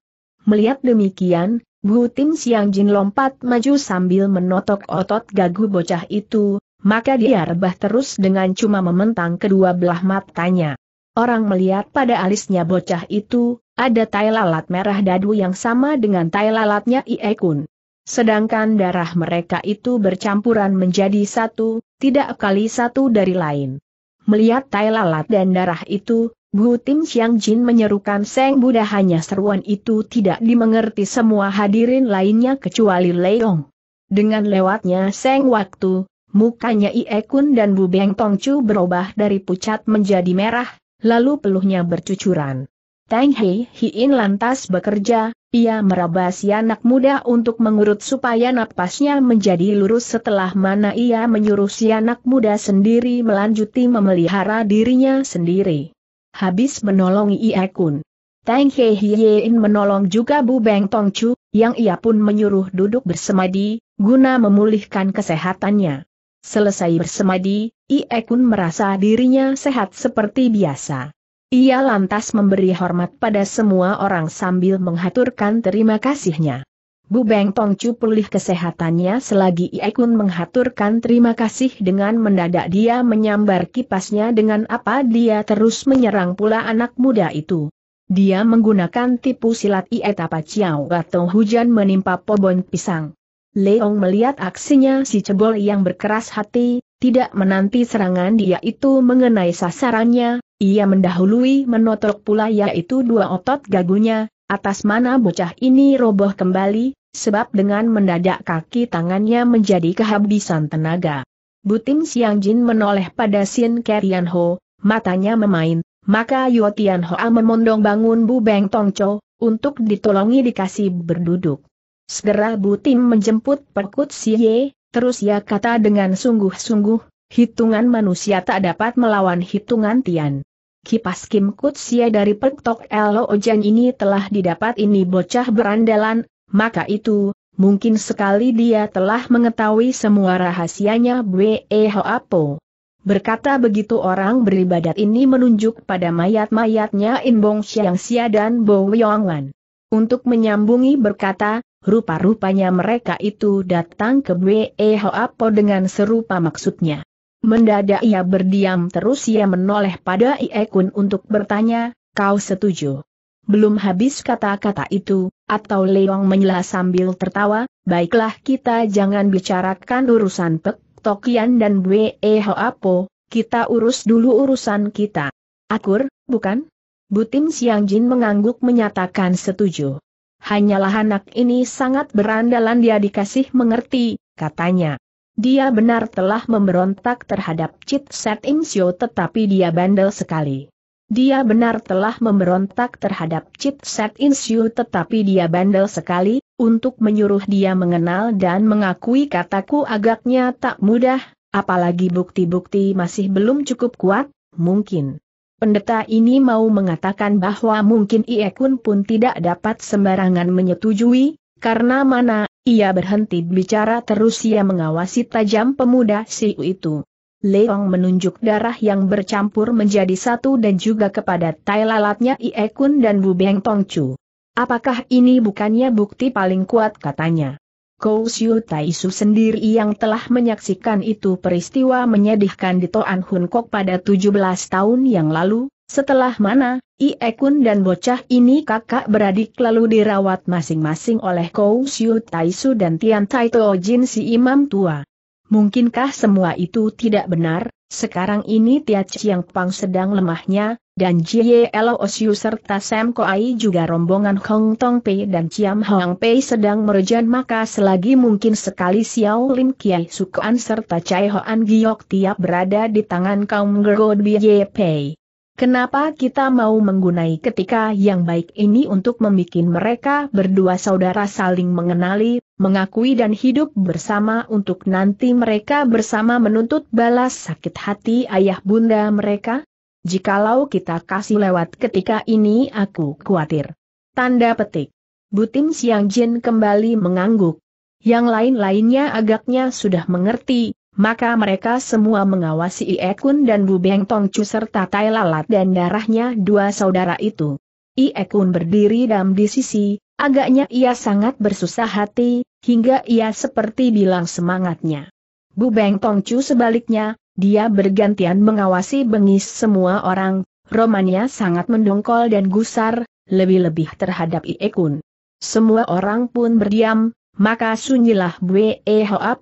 Melihat demikian, Bu Tim Siang Jin lompat maju sambil menotok otot gagu bocah itu, maka dia rebah terus dengan cuma mementang kedua belah matanya. Orang melihat pada alisnya bocah itu, ada tai lalat merah dadu yang sama dengan tai lalatnya Iekun. Sedangkan darah mereka itu bercampuran menjadi satu, tidak kali satu dari lain. Melihat tai lalat dan darah itu, Bu Tim Xiang Jin menyerukan Seng Buddha hanya seruan itu tidak dimengerti semua hadirin lainnya kecuali Lei Leong. Dengan lewatnya Seng waktu, mukanya Ie Kun dan Bu Beng Tongcu berubah dari pucat menjadi merah, lalu peluhnya bercucuran. Tang Hei Hiin lantas bekerja, ia meraba si anak muda untuk mengurut supaya napasnya menjadi lurus setelah mana ia menyuruh si anak muda sendiri melanjuti memelihara dirinya sendiri. Habis menolong Ie Kun. Tang Hei Hiin menolong juga Bu Beng Tong Chu, yang ia pun menyuruh duduk bersemadi, guna memulihkan kesehatannya. Selesai bersemadi, Ie Kun merasa dirinya sehat seperti biasa. Ia lantas memberi hormat pada semua orang sambil menghaturkan terima kasihnya. Bu Beng Tongcu pulih kesehatannya selagi Kun menghaturkan terima kasih dengan mendadak dia menyambar kipasnya dengan apa dia terus menyerang pula anak muda itu. Dia menggunakan tipu silat Ietapa Ciao atau hujan menimpa pobon pisang. Leong melihat aksinya si cebol yang berkeras hati, tidak menanti serangan dia itu mengenai sasarannya, ia mendahului menotok pula yaitu dua otot gagunya, atas mana bocah ini roboh kembali, sebab dengan mendadak kaki tangannya menjadi kehabisan tenaga. Butim Siang Jin menoleh pada Sin Kerian Ho, matanya memain, maka Yotian Hoa memondong bangun Bu Beng Tong Cho untuk ditolongi dikasih berduduk. Segera Butim menjemput Perkut Si Ye, terus ia kata dengan sungguh-sungguh, hitungan manusia tak dapat melawan hitungan Tian. Kipas Kim Kutsia dari Perktok Elo Ojan ini telah didapat ini bocah berandalan, maka itu, mungkin sekali dia telah mengetahui semua rahasianya Bwe Apo. Berkata begitu orang beribadat ini menunjuk pada mayat-mayatnya Inbong Siang Sia dan Bo Yongwan. Untuk menyambungi berkata, rupa-rupanya mereka itu datang ke Bwe Apo dengan serupa maksudnya. Mendadak ia berdiam terus ia menoleh pada Iekun untuk bertanya, kau setuju? Belum habis kata-kata itu, atau Leong menyela sambil tertawa, baiklah kita jangan bicarakan urusan Pek Tokian dan Bwe Hoapo, kita urus dulu urusan kita. Akur, bukan? Butim Siang Jin mengangguk menyatakan setuju. Hanyalah anak ini sangat berandalan dia dikasih mengerti, katanya. Dia benar telah memberontak terhadap Chit Set Im Xiu tetapi dia bandel sekali. Dia benar telah memberontak terhadap Chit Set Im Xiu tetapi dia bandel sekali, untuk menyuruh dia mengenal dan mengakui kataku agaknya tak mudah, apalagi bukti-bukti masih belum cukup kuat, mungkin. Pendeta ini mau mengatakan bahwa mungkin Iekun pun tidak dapat sembarangan menyetujui, karena mana, ia berhenti bicara terus ia mengawasi tajam pemuda Siu itu. Leong menunjuk darah yang bercampur menjadi satu dan juga kepada tai lalatnya Ie Kun dan Bu Beng Chu. Apakah ini bukannya bukti paling kuat katanya? Kou Siu Tai Su sendiri yang telah menyaksikan itu peristiwa menyedihkan di Toan Hun Kok pada 17 tahun yang lalu, setelah mana, Iekun dan bocah ini kakak beradik lalu dirawat masing-masing oleh Kou Siu Taisu dan Tian Tai Jin si imam tua. Mungkinkah semua itu tidak benar? Sekarang ini Tia Chiang Pang sedang lemahnya, dan Jie Lo Osiu serta Sam Koai juga rombongan Hong Tong Pei dan Chiam Hong Pei sedang merejan maka selagi mungkin sekali Xiao Lim Kiai Sukuan serta Chai Hoan Giok tiap berada di tangan kaum Gergo Bie Pei. Kenapa kita mau menggunai ketika yang baik ini untuk membuat mereka berdua saudara saling mengenali, mengakui dan hidup bersama untuk nanti mereka bersama menuntut balas sakit hati ayah bunda mereka? Jikalau kita kasih lewat ketika ini aku khawatir. Tanda petik. Butim Siang Jin kembali mengangguk. Yang lain-lainnya agaknya sudah mengerti, maka mereka semua mengawasi Iekun dan Bu Beng Tongcu serta Tai Lalat dan darahnya dua saudara itu. Iekun berdiri dam di sisi, agaknya ia sangat bersusah hati, hingga ia seperti bilang semangatnya. Bu Beng tong chu sebaliknya, dia bergantian mengawasi bengis semua orang, romannya sangat mendongkol dan gusar, lebih-lebih terhadap Iekun. Semua orang pun berdiam, maka sunyilah Bue Hoa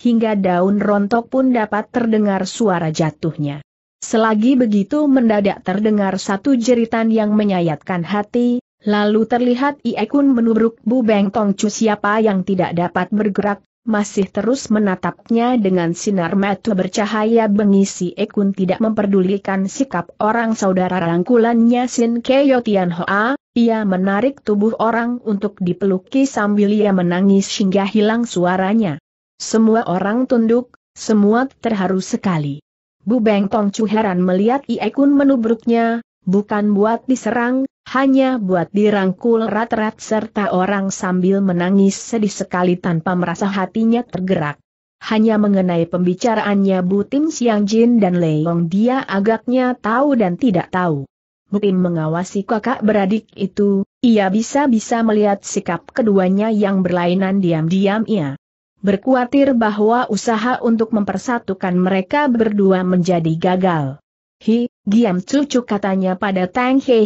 hingga daun rontok pun dapat terdengar suara jatuhnya. Selagi begitu mendadak terdengar satu jeritan yang menyayatkan hati, lalu terlihat Iekun menubruk Bu Beng Tong Chu siapa yang tidak dapat bergerak, masih terus menatapnya dengan sinar mata bercahaya bengisi Ekun tidak memperdulikan sikap orang saudara rangkulannya Sin Keyo Tian Hoa, ia menarik tubuh orang untuk dipeluki sambil ia menangis hingga hilang suaranya. Semua orang tunduk, semua terharu sekali. Bu Beng Tong Chu heran melihat Ie Kun menubruknya, bukan buat diserang, hanya buat dirangkul rat-rat serta orang sambil menangis sedih sekali tanpa merasa hatinya tergerak. Hanya mengenai pembicaraannya Bu Tim Siang Jin dan Leong dia agaknya tahu dan tidak tahu. Bu Tim mengawasi kakak beradik itu, ia bisa-bisa melihat sikap keduanya yang berlainan diam-diam ia berkuatir bahwa usaha untuk mempersatukan mereka berdua menjadi gagal. Hi, diam cucu katanya pada Tang He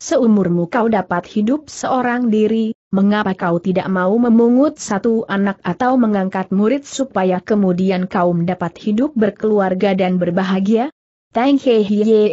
seumurmu kau dapat hidup seorang diri, mengapa kau tidak mau memungut satu anak atau mengangkat murid supaya kemudian kaum dapat hidup berkeluarga dan berbahagia? Tang He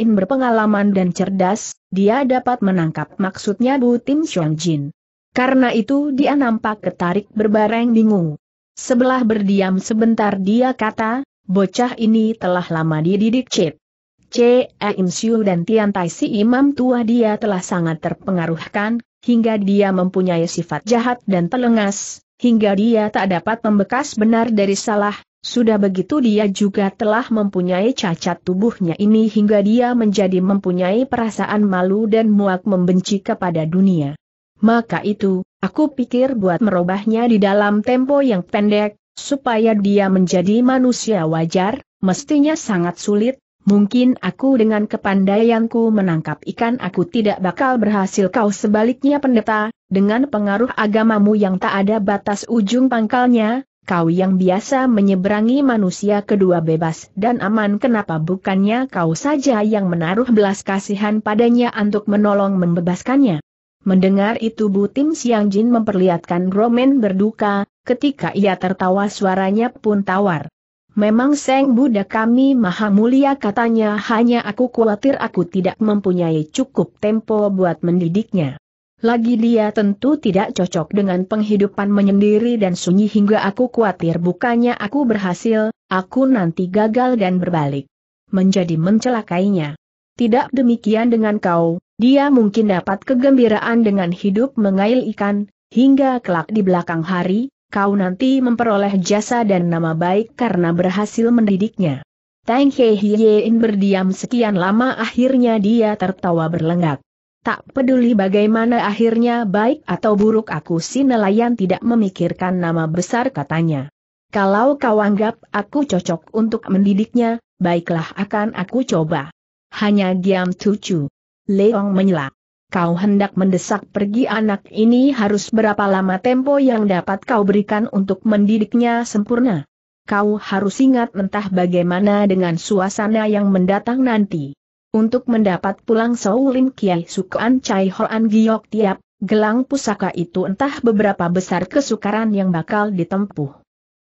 berpengalaman dan cerdas, dia dapat menangkap maksudnya Bu Tim Xiong Jin. Karena itu dia nampak ketarik berbareng bingung. Sebelah berdiam sebentar dia kata, bocah ini telah lama dididik Cip. C. E. Im Siu dan Tian Tai si imam tua dia telah sangat terpengaruhkan, hingga dia mempunyai sifat jahat dan telengas, hingga dia tak dapat membekas benar dari salah, sudah begitu dia juga telah mempunyai cacat tubuhnya ini hingga dia menjadi mempunyai perasaan malu dan muak membenci kepada dunia. Maka itu, aku pikir buat merubahnya di dalam tempo yang pendek, supaya dia menjadi manusia wajar, mestinya sangat sulit, Mungkin aku dengan kepandaianku menangkap ikan aku tidak bakal berhasil kau sebaliknya pendeta, dengan pengaruh agamamu yang tak ada batas ujung pangkalnya, kau yang biasa menyeberangi manusia kedua bebas dan aman kenapa bukannya kau saja yang menaruh belas kasihan padanya untuk menolong membebaskannya. Mendengar itu Butim Siang Jin memperlihatkan Romen berduka, ketika ia tertawa suaranya pun tawar. Memang Seng Buddha kami maha mulia katanya hanya aku khawatir aku tidak mempunyai cukup tempo buat mendidiknya. Lagi dia tentu tidak cocok dengan penghidupan menyendiri dan sunyi hingga aku khawatir bukannya aku berhasil, aku nanti gagal dan berbalik. Menjadi mencelakainya. Tidak demikian dengan kau, dia mungkin dapat kegembiraan dengan hidup mengail ikan, hingga kelak di belakang hari, kau nanti memperoleh jasa dan nama baik karena berhasil mendidiknya. Tang Hei berdiam sekian lama akhirnya dia tertawa berlenggak. Tak peduli bagaimana akhirnya baik atau buruk aku si nelayan tidak memikirkan nama besar katanya. Kalau kau anggap aku cocok untuk mendidiknya, baiklah akan aku coba. Hanya diam cucu. Leong menyela. Kau hendak mendesak pergi anak ini harus berapa lama tempo yang dapat kau berikan untuk mendidiknya sempurna. Kau harus ingat entah bagaimana dengan suasana yang mendatang nanti. Untuk mendapat pulang Saulim Kiai Sukuan Chai Hoan Giok tiap, gelang pusaka itu entah beberapa besar kesukaran yang bakal ditempuh.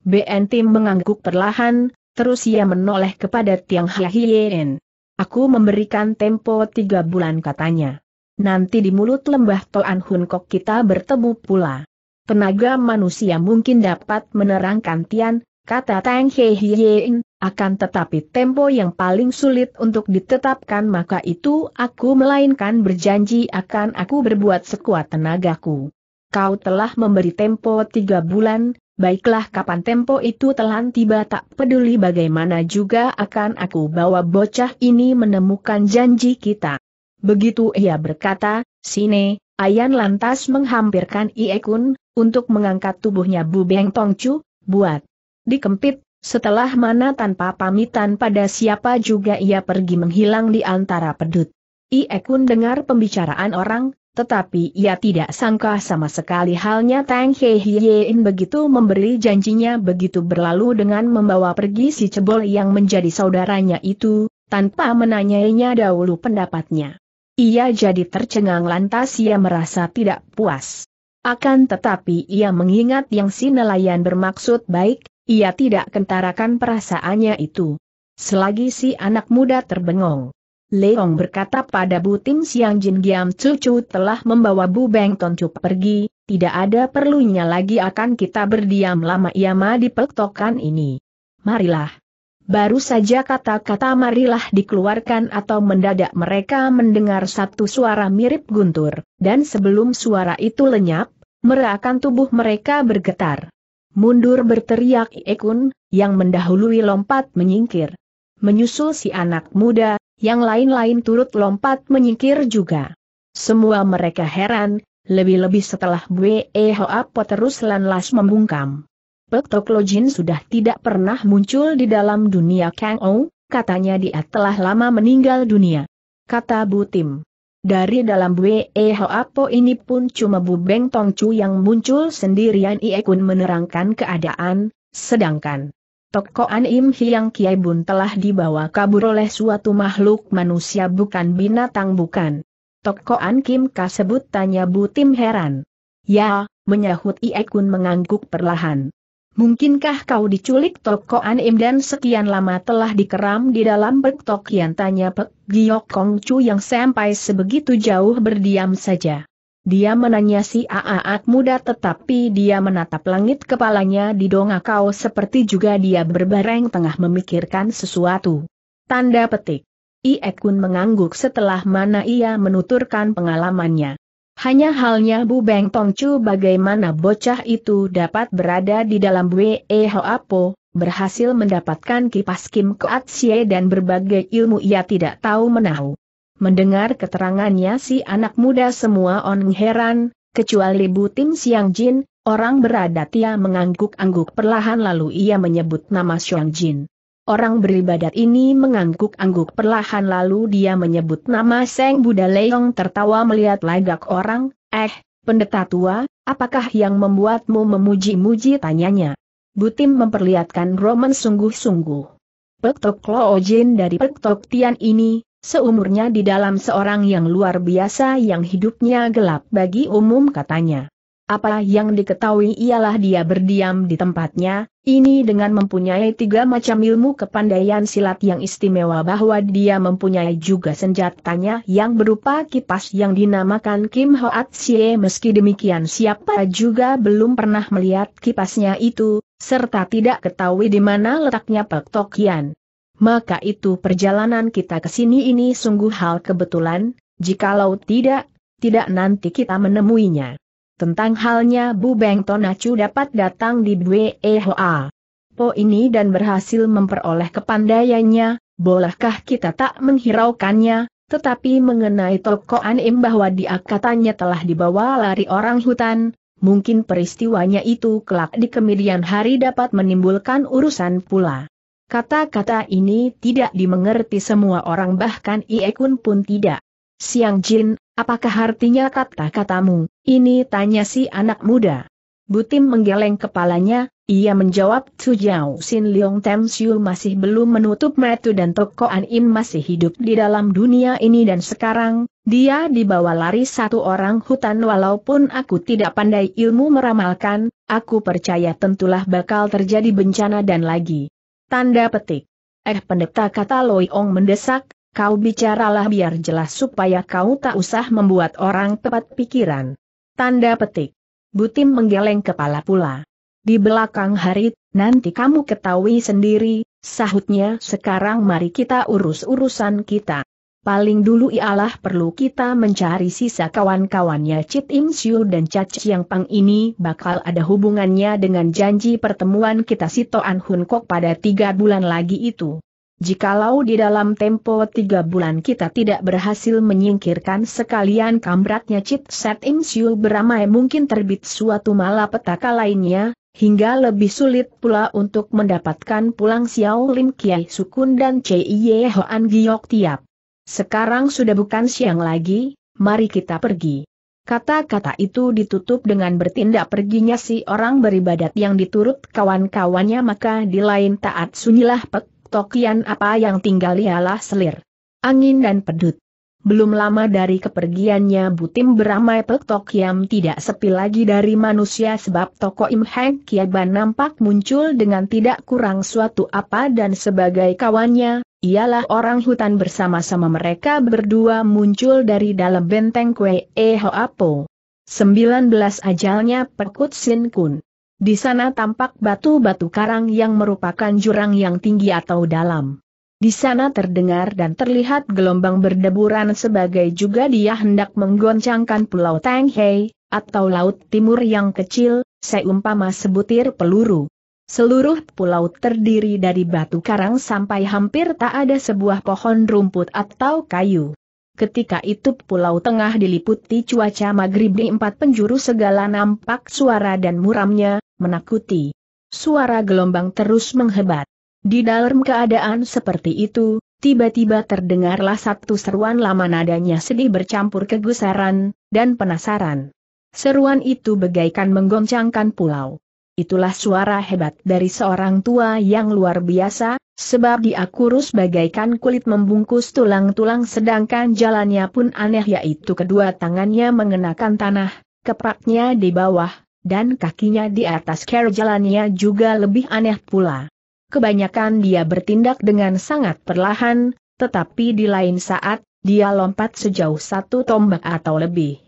BNT mengangguk perlahan, terus ia menoleh kepada Tiang Hahien. Aku memberikan tempo tiga bulan katanya. Nanti di mulut lembah Toan Hun Kok kita bertemu pula. Tenaga manusia mungkin dapat menerangkan Tian, kata Tang He Hien, akan tetapi tempo yang paling sulit untuk ditetapkan maka itu aku melainkan berjanji akan aku berbuat sekuat tenagaku. Kau telah memberi tempo tiga bulan, Baiklah kapan tempo itu telan tiba tak peduli bagaimana juga akan aku bawa bocah ini menemukan janji kita. Begitu ia berkata, Sine, Ayan lantas menghampirkan Iekun, untuk mengangkat tubuhnya Bu Beng Tongcu, buat dikempit, setelah mana tanpa pamitan pada siapa juga ia pergi menghilang di antara pedut. Iekun dengar pembicaraan orang, tetapi ia tidak sangka sama sekali halnya Tang He begitu memberi janjinya begitu berlalu dengan membawa pergi si cebol yang menjadi saudaranya itu, tanpa menanyainya dahulu pendapatnya. Ia jadi tercengang lantas ia merasa tidak puas. Akan tetapi ia mengingat yang si nelayan bermaksud baik, ia tidak kentarakan perasaannya itu. Selagi si anak muda terbengong. Leong berkata pada Butim Siang Jin Giam Cucu telah membawa Bu Beng pergi, tidak ada perlunya lagi akan kita berdiam lama iama di peltokan ini. Marilah. Baru saja kata-kata marilah dikeluarkan atau mendadak mereka mendengar satu suara mirip guntur, dan sebelum suara itu lenyap, merakan tubuh mereka bergetar. Mundur berteriak Ekun, yang mendahului lompat menyingkir. Menyusul si anak muda, yang lain-lain turut lompat menyingkir juga. Semua mereka heran, lebih-lebih setelah Bwe Hoa terus lanlas membungkam. Pek Tok Lojin sudah tidak pernah muncul di dalam dunia Kang Ou, katanya dia telah lama meninggal dunia. Kata Butim. Dari dalam Bwe Hoapo ini pun cuma Bu Beng Tongcu yang muncul sendirian Ie Kun menerangkan keadaan, sedangkan Toko An Im Hiang Kiai Bun telah dibawa kabur oleh suatu makhluk manusia bukan binatang bukan. Toko An Kim Ka sebut tanya Tim heran. Ya, menyahut Iekun mengangguk perlahan. Mungkinkah kau diculik Toko An Im dan sekian lama telah dikeram di dalam pertok yang tanya Pek Giyok Kong Chu yang sampai sebegitu jauh berdiam saja. Dia menanya si aaat muda tetapi dia menatap langit kepalanya di dongakau seperti juga dia berbareng tengah memikirkan sesuatu. Tanda petik. Iekun mengangguk setelah mana ia menuturkan pengalamannya. Hanya halnya Bu Beng Tongcu bagaimana bocah itu dapat berada di dalam Weehoapo, berhasil mendapatkan kipas Kim Koatsie dan berbagai ilmu ia tidak tahu menahu. Mendengar keterangannya si anak muda semua on heran, kecuali Butim Siang Jin, orang beradat ia mengangguk-angguk perlahan lalu ia menyebut nama Siang Jin. Orang beribadat ini mengangguk-angguk perlahan lalu dia menyebut nama Seng Buddha Leong tertawa melihat lagak orang, eh, pendeta tua, apakah yang membuatmu memuji-muji tanyanya. Butim memperlihatkan Roman sungguh-sungguh. Pektok Jin dari Pektok Tian ini, Seumurnya di dalam seorang yang luar biasa yang hidupnya gelap bagi umum katanya. Apa yang diketahui ialah dia berdiam di tempatnya, ini dengan mempunyai tiga macam ilmu kepandaian silat yang istimewa bahwa dia mempunyai juga senjatanya yang berupa kipas yang dinamakan Kim Hoat Sie meski demikian siapa juga belum pernah melihat kipasnya itu, serta tidak ketahui di mana letaknya Pek Tokian maka itu perjalanan kita ke sini ini sungguh hal kebetulan, jikalau tidak, tidak nanti kita menemuinya. Tentang halnya Bu Beng Tonacu dapat datang di Bwehoa. Po ini dan berhasil memperoleh kepandaiannya, bolehkah kita tak menghiraukannya, tetapi mengenai Toko Anim bahwa dia katanya telah dibawa lari orang hutan, mungkin peristiwanya itu kelak di kemudian hari dapat menimbulkan urusan pula. Kata-kata ini tidak dimengerti semua orang bahkan Iekun pun tidak. Siang Jin, apakah artinya kata-katamu? Ini tanya si anak muda. Butim menggeleng kepalanya, ia menjawab jiao, Sin Leong Tem Siu masih belum menutup metu dan Toko An Im masih hidup di dalam dunia ini dan sekarang, dia dibawa lari satu orang hutan walaupun aku tidak pandai ilmu meramalkan, aku percaya tentulah bakal terjadi bencana dan lagi. Tanda petik. Eh pendeta kata Loyong mendesak, kau bicaralah biar jelas supaya kau tak usah membuat orang tepat pikiran. Tanda petik. Butim menggeleng kepala pula. Di belakang hari, nanti kamu ketahui sendiri, sahutnya sekarang mari kita urus urusan kita. Paling dulu ialah perlu kita mencari sisa kawan-kawannya Chit Im Siu dan Cac Chiang Pang ini bakal ada hubungannya dengan janji pertemuan kita si Toan Hun Kok pada tiga bulan lagi itu. Jikalau di dalam tempo tiga bulan kita tidak berhasil menyingkirkan sekalian kamratnya Chit Set Im Siu beramai mungkin terbit suatu malapetaka lainnya, hingga lebih sulit pula untuk mendapatkan pulang Xiao Lim Kiai Sukun dan Chie Hoan Giok Tiap. Sekarang sudah bukan siang lagi, mari kita pergi. Kata-kata itu ditutup dengan bertindak perginya si orang beribadat yang diturut kawan-kawannya maka di lain taat sunyilah pek tokian apa yang tinggal ialah selir. Angin dan pedut. Belum lama dari kepergiannya Butim beramai Pek yang tidak sepi lagi dari manusia sebab toko Im Heng Kiaban nampak muncul dengan tidak kurang suatu apa dan sebagai kawannya, ialah orang hutan bersama-sama mereka berdua muncul dari dalam benteng Kue E Hoapo. 19 ajalnya Pekut Sin Kun. Di sana tampak batu-batu karang yang merupakan jurang yang tinggi atau dalam. Di sana terdengar dan terlihat gelombang berdeburan sebagai juga dia hendak menggoncangkan pulau Tanghei, atau Laut Timur yang kecil, seumpama sebutir peluru. Seluruh pulau terdiri dari batu karang sampai hampir tak ada sebuah pohon rumput atau kayu. Ketika itu pulau tengah diliputi cuaca maghrib di empat penjuru segala nampak suara dan muramnya, menakuti. Suara gelombang terus menghebat. Di dalam keadaan seperti itu, tiba-tiba terdengarlah satu seruan lama nadanya sedih bercampur kegusaran, dan penasaran. Seruan itu bagaikan menggoncangkan pulau itulah suara hebat dari seorang tua yang luar biasa, sebab dia kurus bagaikan kulit membungkus tulang-tulang sedangkan jalannya pun aneh yaitu kedua tangannya mengenakan tanah, kepraknya di bawah, dan kakinya di atas ker jalannya juga lebih aneh pula. Kebanyakan dia bertindak dengan sangat perlahan, tetapi di lain saat, dia lompat sejauh satu tombak atau lebih.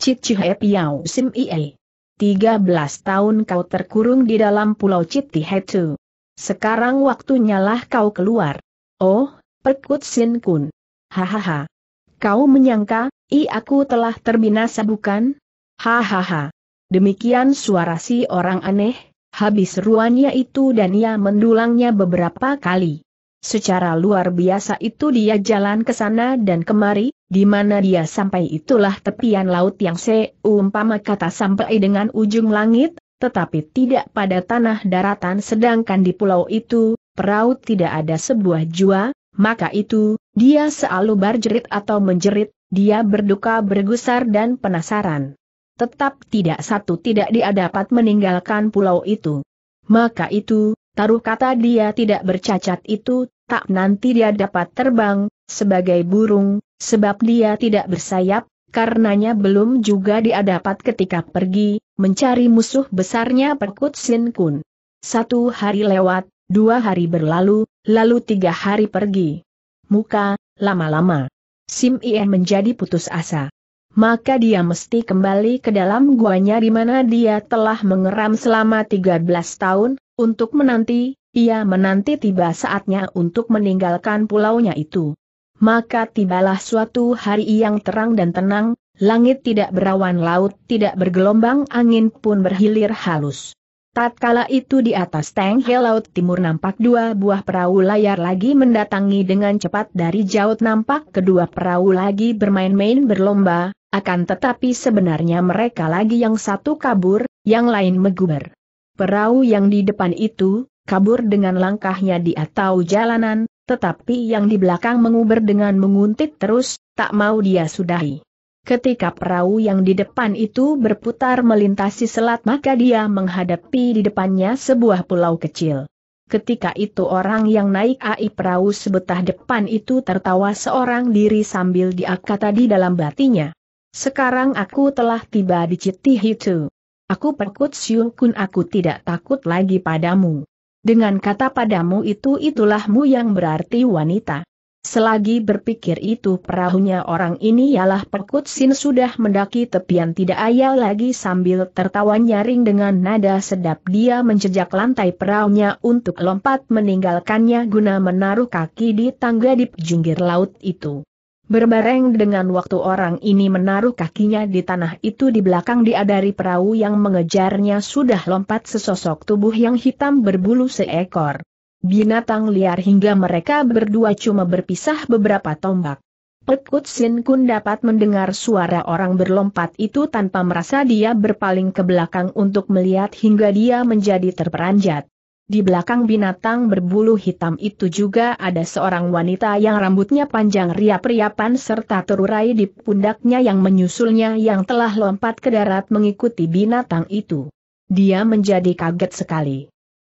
Cicihai Piau Sim Iei 13 tahun kau terkurung di dalam pulau Hetu. Sekarang waktunya lah kau keluar. Oh, Perkut Sin Kun. Hahaha. Kau menyangka, i aku telah terbinasa bukan? Hahaha. Demikian suara si orang aneh, habis ruannya itu dan ia mendulangnya beberapa kali. Secara luar biasa itu dia jalan ke sana dan kemari, di mana dia sampai itulah tepian laut yang seumpama kata sampai dengan ujung langit, tetapi tidak pada tanah daratan sedangkan di pulau itu, perahu tidak ada sebuah jua, maka itu, dia selalu berjerit atau menjerit, dia berduka bergusar dan penasaran. Tetap tidak satu tidak dia dapat meninggalkan pulau itu. Maka itu, Taruh kata dia tidak bercacat itu, tak nanti dia dapat terbang, sebagai burung, sebab dia tidak bersayap, karenanya belum juga dia dapat ketika pergi, mencari musuh besarnya Perkut Sin Kun. Satu hari lewat, dua hari berlalu, lalu tiga hari pergi. Muka, lama-lama. Sim Ien menjadi putus asa. Maka dia mesti kembali ke dalam guanya di mana dia telah mengeram selama 13 tahun, untuk menanti, ia menanti tiba saatnya untuk meninggalkan pulaunya itu. Maka tibalah suatu hari yang terang dan tenang, langit tidak berawan laut tidak bergelombang angin pun berhilir halus. Tatkala itu di atas tenghe laut timur nampak dua buah perahu layar lagi mendatangi dengan cepat dari jauh nampak kedua perahu lagi bermain-main berlomba, akan tetapi sebenarnya mereka lagi yang satu kabur, yang lain meguber. Perahu yang di depan itu, kabur dengan langkahnya di atau jalanan, tetapi yang di belakang menguber dengan menguntit terus, tak mau dia sudahi. Ketika perahu yang di depan itu berputar melintasi selat maka dia menghadapi di depannya sebuah pulau kecil. Ketika itu orang yang naik AI perahu sebetah depan itu tertawa seorang diri sambil diakata di dalam batinya. Sekarang aku telah tiba di Citihitu. itu. Aku perkut Siung Kun aku tidak takut lagi padamu. Dengan kata padamu itu itulah mu yang berarti wanita. Selagi berpikir itu perahunya orang ini ialah Perkut Sin sudah mendaki tepian tidak ayal lagi sambil tertawa nyaring dengan nada sedap dia menjejak lantai perahunya untuk lompat meninggalkannya guna menaruh kaki di tangga di pinggir laut itu. Berbareng dengan waktu orang ini menaruh kakinya di tanah itu di belakang diadari perahu yang mengejarnya sudah lompat sesosok tubuh yang hitam berbulu seekor. Binatang liar hingga mereka berdua cuma berpisah beberapa tombak. Pekut Sin Kun dapat mendengar suara orang berlompat itu tanpa merasa dia berpaling ke belakang untuk melihat hingga dia menjadi terperanjat. Di belakang binatang berbulu hitam itu juga ada seorang wanita yang rambutnya panjang riap-riapan serta terurai di pundaknya yang menyusulnya yang telah lompat ke darat mengikuti binatang itu. Dia menjadi kaget sekali.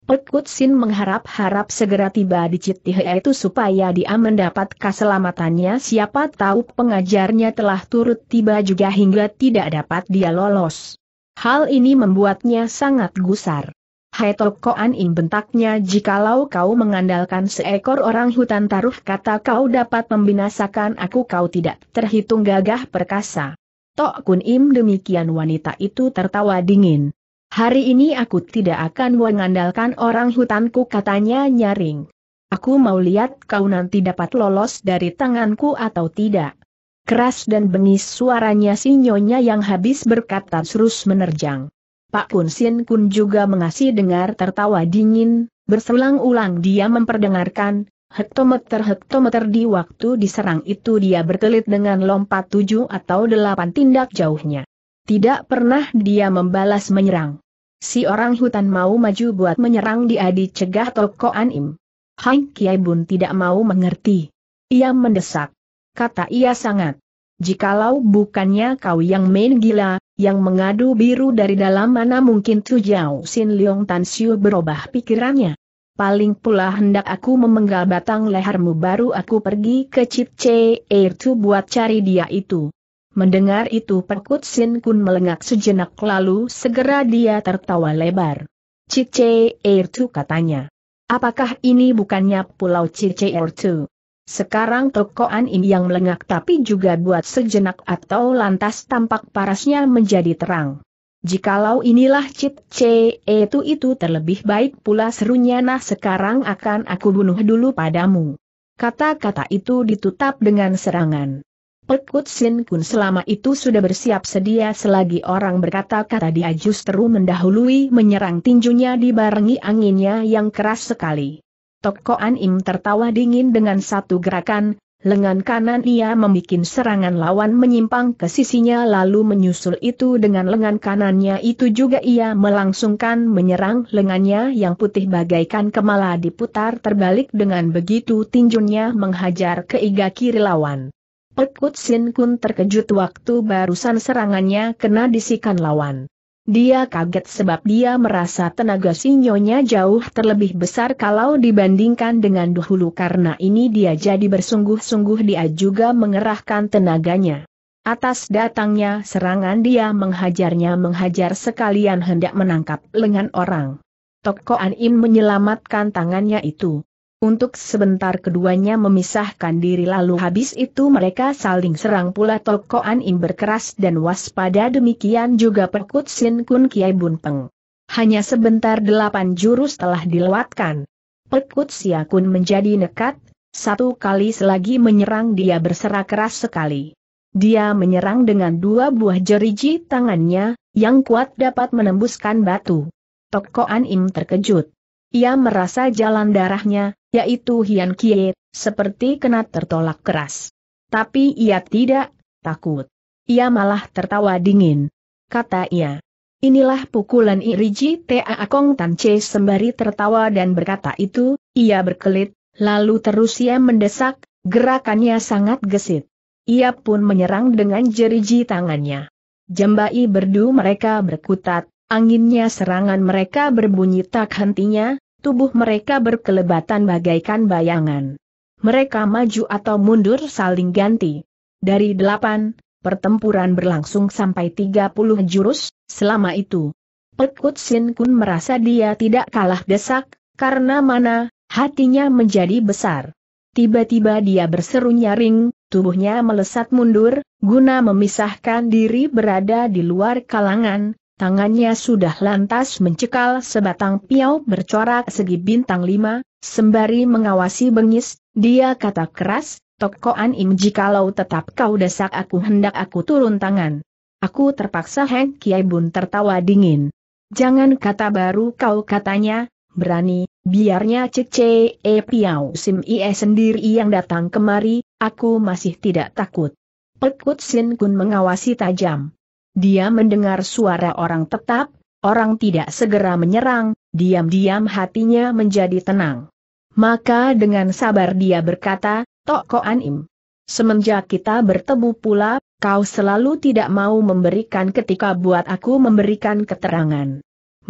Pekut Sin mengharap-harap segera tiba di Citihe itu supaya dia mendapat keselamatannya siapa tahu pengajarnya telah turut tiba juga hingga tidak dapat dia lolos. Hal ini membuatnya sangat gusar. Hai tokoan Koan bentaknya jikalau kau mengandalkan seekor orang hutan taruh kata kau dapat membinasakan aku kau tidak terhitung gagah perkasa. Tok Kun Im demikian wanita itu tertawa dingin. Hari ini aku tidak akan mengandalkan orang hutanku katanya nyaring. Aku mau lihat kau nanti dapat lolos dari tanganku atau tidak. Keras dan bengis suaranya sinyonya yang habis berkata terus menerjang. Pak Kun Sin Kun juga mengasih dengar tertawa dingin, berselang-ulang dia memperdengarkan, hektometer-hektometer di waktu diserang itu dia berkelit dengan lompat tujuh atau delapan tindak jauhnya. Tidak pernah dia membalas menyerang. Si orang hutan mau maju buat menyerang dia cegah Toko Anim. Hai Kiai Bun tidak mau mengerti. Ia mendesak. Kata ia sangat. Jikalau bukannya kau yang main gila, yang mengadu biru dari dalam mana mungkin Jiao Sin Leong Tan Siu berubah pikirannya. Paling pula hendak aku memenggal batang lehermu baru aku pergi ke Che Air tu buat cari dia itu. Mendengar itu Perkut Sin Kun melengak sejenak lalu segera dia tertawa lebar. Che Air tu katanya. Apakah ini bukannya pulau Che Air tu? Sekarang tokoan ini yang melengak tapi juga buat sejenak atau lantas tampak parasnya menjadi terang. Jikalau inilah Cit C itu itu terlebih baik pula serunya nah sekarang akan aku bunuh dulu padamu. Kata-kata itu ditutup dengan serangan. Pekut Sin Kun selama itu sudah bersiap sedia selagi orang berkata-kata dia justru mendahului menyerang tinjunya dibarengi anginnya yang keras sekali. Toko An Im tertawa dingin dengan satu gerakan, lengan kanan ia membuat serangan lawan menyimpang ke sisinya lalu menyusul itu dengan lengan kanannya itu juga ia melangsungkan menyerang lengannya yang putih bagaikan kemala diputar terbalik dengan begitu tinjunnya menghajar ke iga kiri lawan. Pekut Sin Kun terkejut waktu barusan serangannya kena disikan lawan. Dia kaget sebab dia merasa tenaga sinyonya jauh terlebih besar kalau dibandingkan dengan dahulu karena ini dia jadi bersungguh-sungguh dia juga mengerahkan tenaganya. Atas datangnya serangan dia menghajarnya menghajar sekalian hendak menangkap lengan orang. Toko Anim menyelamatkan tangannya itu. Untuk sebentar keduanya memisahkan diri lalu habis itu mereka saling serang pula Toko An Im berkeras dan waspada demikian juga Perkut Sin Kun Kiai Bun Peng. Hanya sebentar delapan jurus telah dilewatkan. Perkut Sia Kun menjadi nekat, satu kali selagi menyerang dia berserah keras sekali. Dia menyerang dengan dua buah jeriji tangannya, yang kuat dapat menembuskan batu. Toko An Im terkejut. Ia merasa jalan darahnya, yaitu Hian Kie, seperti kena tertolak keras. Tapi ia tidak takut. Ia malah tertawa dingin. Kata ia. Inilah pukulan Iriji Tia Kong Tan Che sembari tertawa dan berkata itu, ia berkelit, lalu terus ia mendesak, gerakannya sangat gesit. Ia pun menyerang dengan jeriji tangannya. Jambai berdu mereka berkutat, anginnya serangan mereka berbunyi tak hentinya, tubuh mereka berkelebatan bagaikan bayangan. Mereka maju atau mundur saling ganti. Dari delapan, pertempuran berlangsung sampai tiga puluh jurus, selama itu. Pekut Sin Kun merasa dia tidak kalah desak, karena mana, hatinya menjadi besar. Tiba-tiba dia berseru nyaring, tubuhnya melesat mundur, guna memisahkan diri berada di luar kalangan, Tangannya sudah lantas mencekal sebatang piau bercorak segi bintang lima, sembari mengawasi bengis, dia kata keras, Tokkoan Im jikalau tetap kau desak aku hendak aku turun tangan. Aku terpaksa Heng Kiai Bun tertawa dingin. Jangan kata baru kau katanya, berani, biarnya cece e piau sim ie sendiri yang datang kemari, aku masih tidak takut. Pekut Sin Kun mengawasi tajam dia mendengar suara orang tetap, orang tidak segera menyerang, diam-diam hatinya menjadi tenang. Maka dengan sabar dia berkata, Toko Anim. Semenjak kita bertemu pula, kau selalu tidak mau memberikan ketika buat aku memberikan keterangan.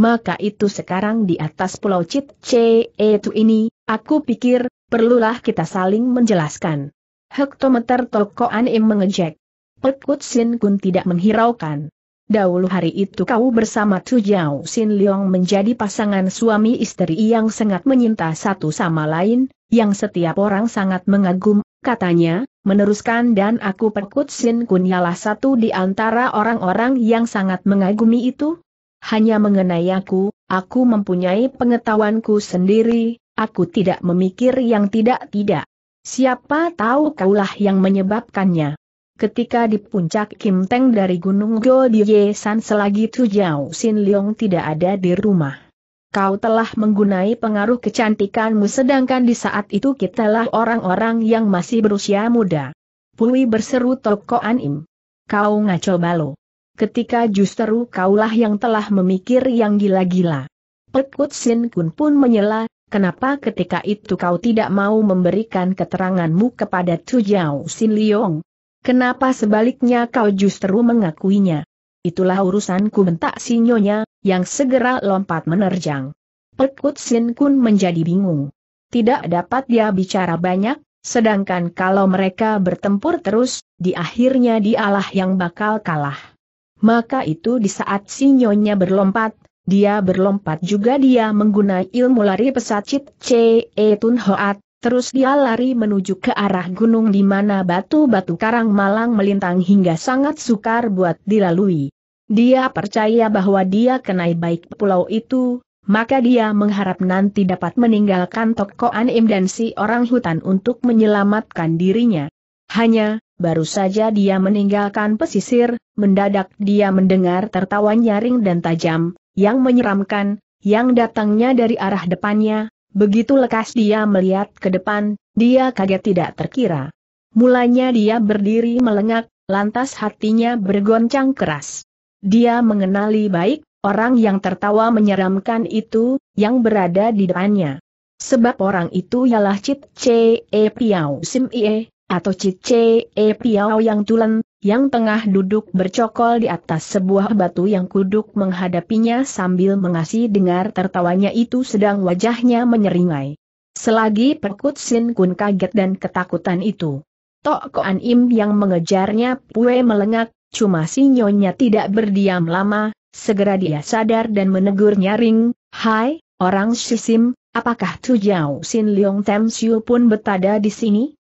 Maka itu sekarang di atas pulau Cit C itu ini, aku pikir, perlulah kita saling menjelaskan. Hektometer Toko Anim mengejek. Pekut Sin Kun tidak menghiraukan. Dahulu hari itu kau bersama Tu Jiao Sin Leong menjadi pasangan suami istri yang sangat menyinta satu sama lain, yang setiap orang sangat mengagum, katanya, meneruskan dan aku Pekut Sin Kun ialah satu di antara orang-orang yang sangat mengagumi itu. Hanya mengenai aku, aku mempunyai pengetahuanku sendiri, aku tidak memikir yang tidak-tidak. Siapa tahu kaulah yang menyebabkannya. Ketika di puncak Kim Teng dari Gunung Go di san selagi Tu Jiao Sin Leong tidak ada di rumah. Kau telah menggunai pengaruh kecantikanmu sedangkan di saat itu kitalah orang-orang yang masih berusia muda. Pui berseru Toko Im, Kau ngaco balo. Ketika justru kaulah yang telah memikir yang gila-gila. Pekut Sin Kun pun menyela, kenapa ketika itu kau tidak mau memberikan keteranganmu kepada Tu Jiao Sin Leong? Kenapa sebaliknya kau justru mengakuinya? Itulah urusanku bentak Sinyonya yang segera lompat menerjang. Pekut Sin Kun menjadi bingung. Tidak dapat dia bicara banyak, sedangkan kalau mereka bertempur terus, di akhirnya dialah yang bakal kalah. Maka itu di saat Sinyonya berlompat, dia berlompat juga dia menggunakan ilmu lari pesat Cit C.E. Tun Hoat, Terus dia lari menuju ke arah gunung di mana batu-batu karang malang melintang hingga sangat sukar buat dilalui. Dia percaya bahwa dia kenai baik pulau itu, maka dia mengharap nanti dapat meninggalkan Toko Anim dan si orang hutan untuk menyelamatkan dirinya. Hanya, baru saja dia meninggalkan pesisir, mendadak dia mendengar tertawa nyaring dan tajam, yang menyeramkan, yang datangnya dari arah depannya, Begitu lekas dia melihat ke depan, dia kaget tidak terkira. Mulanya dia berdiri melengak, lantas hatinya bergoncang keras. Dia mengenali baik, orang yang tertawa menyeramkan itu, yang berada di depannya. Sebab orang itu ialah Cit C. E Piao Sim Ie, atau Cit C. E Piao yang tulen, yang tengah duduk bercokol di atas sebuah batu yang kuduk menghadapinya sambil mengasih dengar tertawanya itu sedang wajahnya menyeringai. Selagi Perkut Sin Kun kaget dan ketakutan itu. Tok Koan Im yang mengejarnya Pue melengak, cuma si nyonya tidak berdiam lama, segera dia sadar dan menegur nyaring, Hai, orang sisim, apakah Tu Jiao Sin Leong Tem Siu pun betada di sini?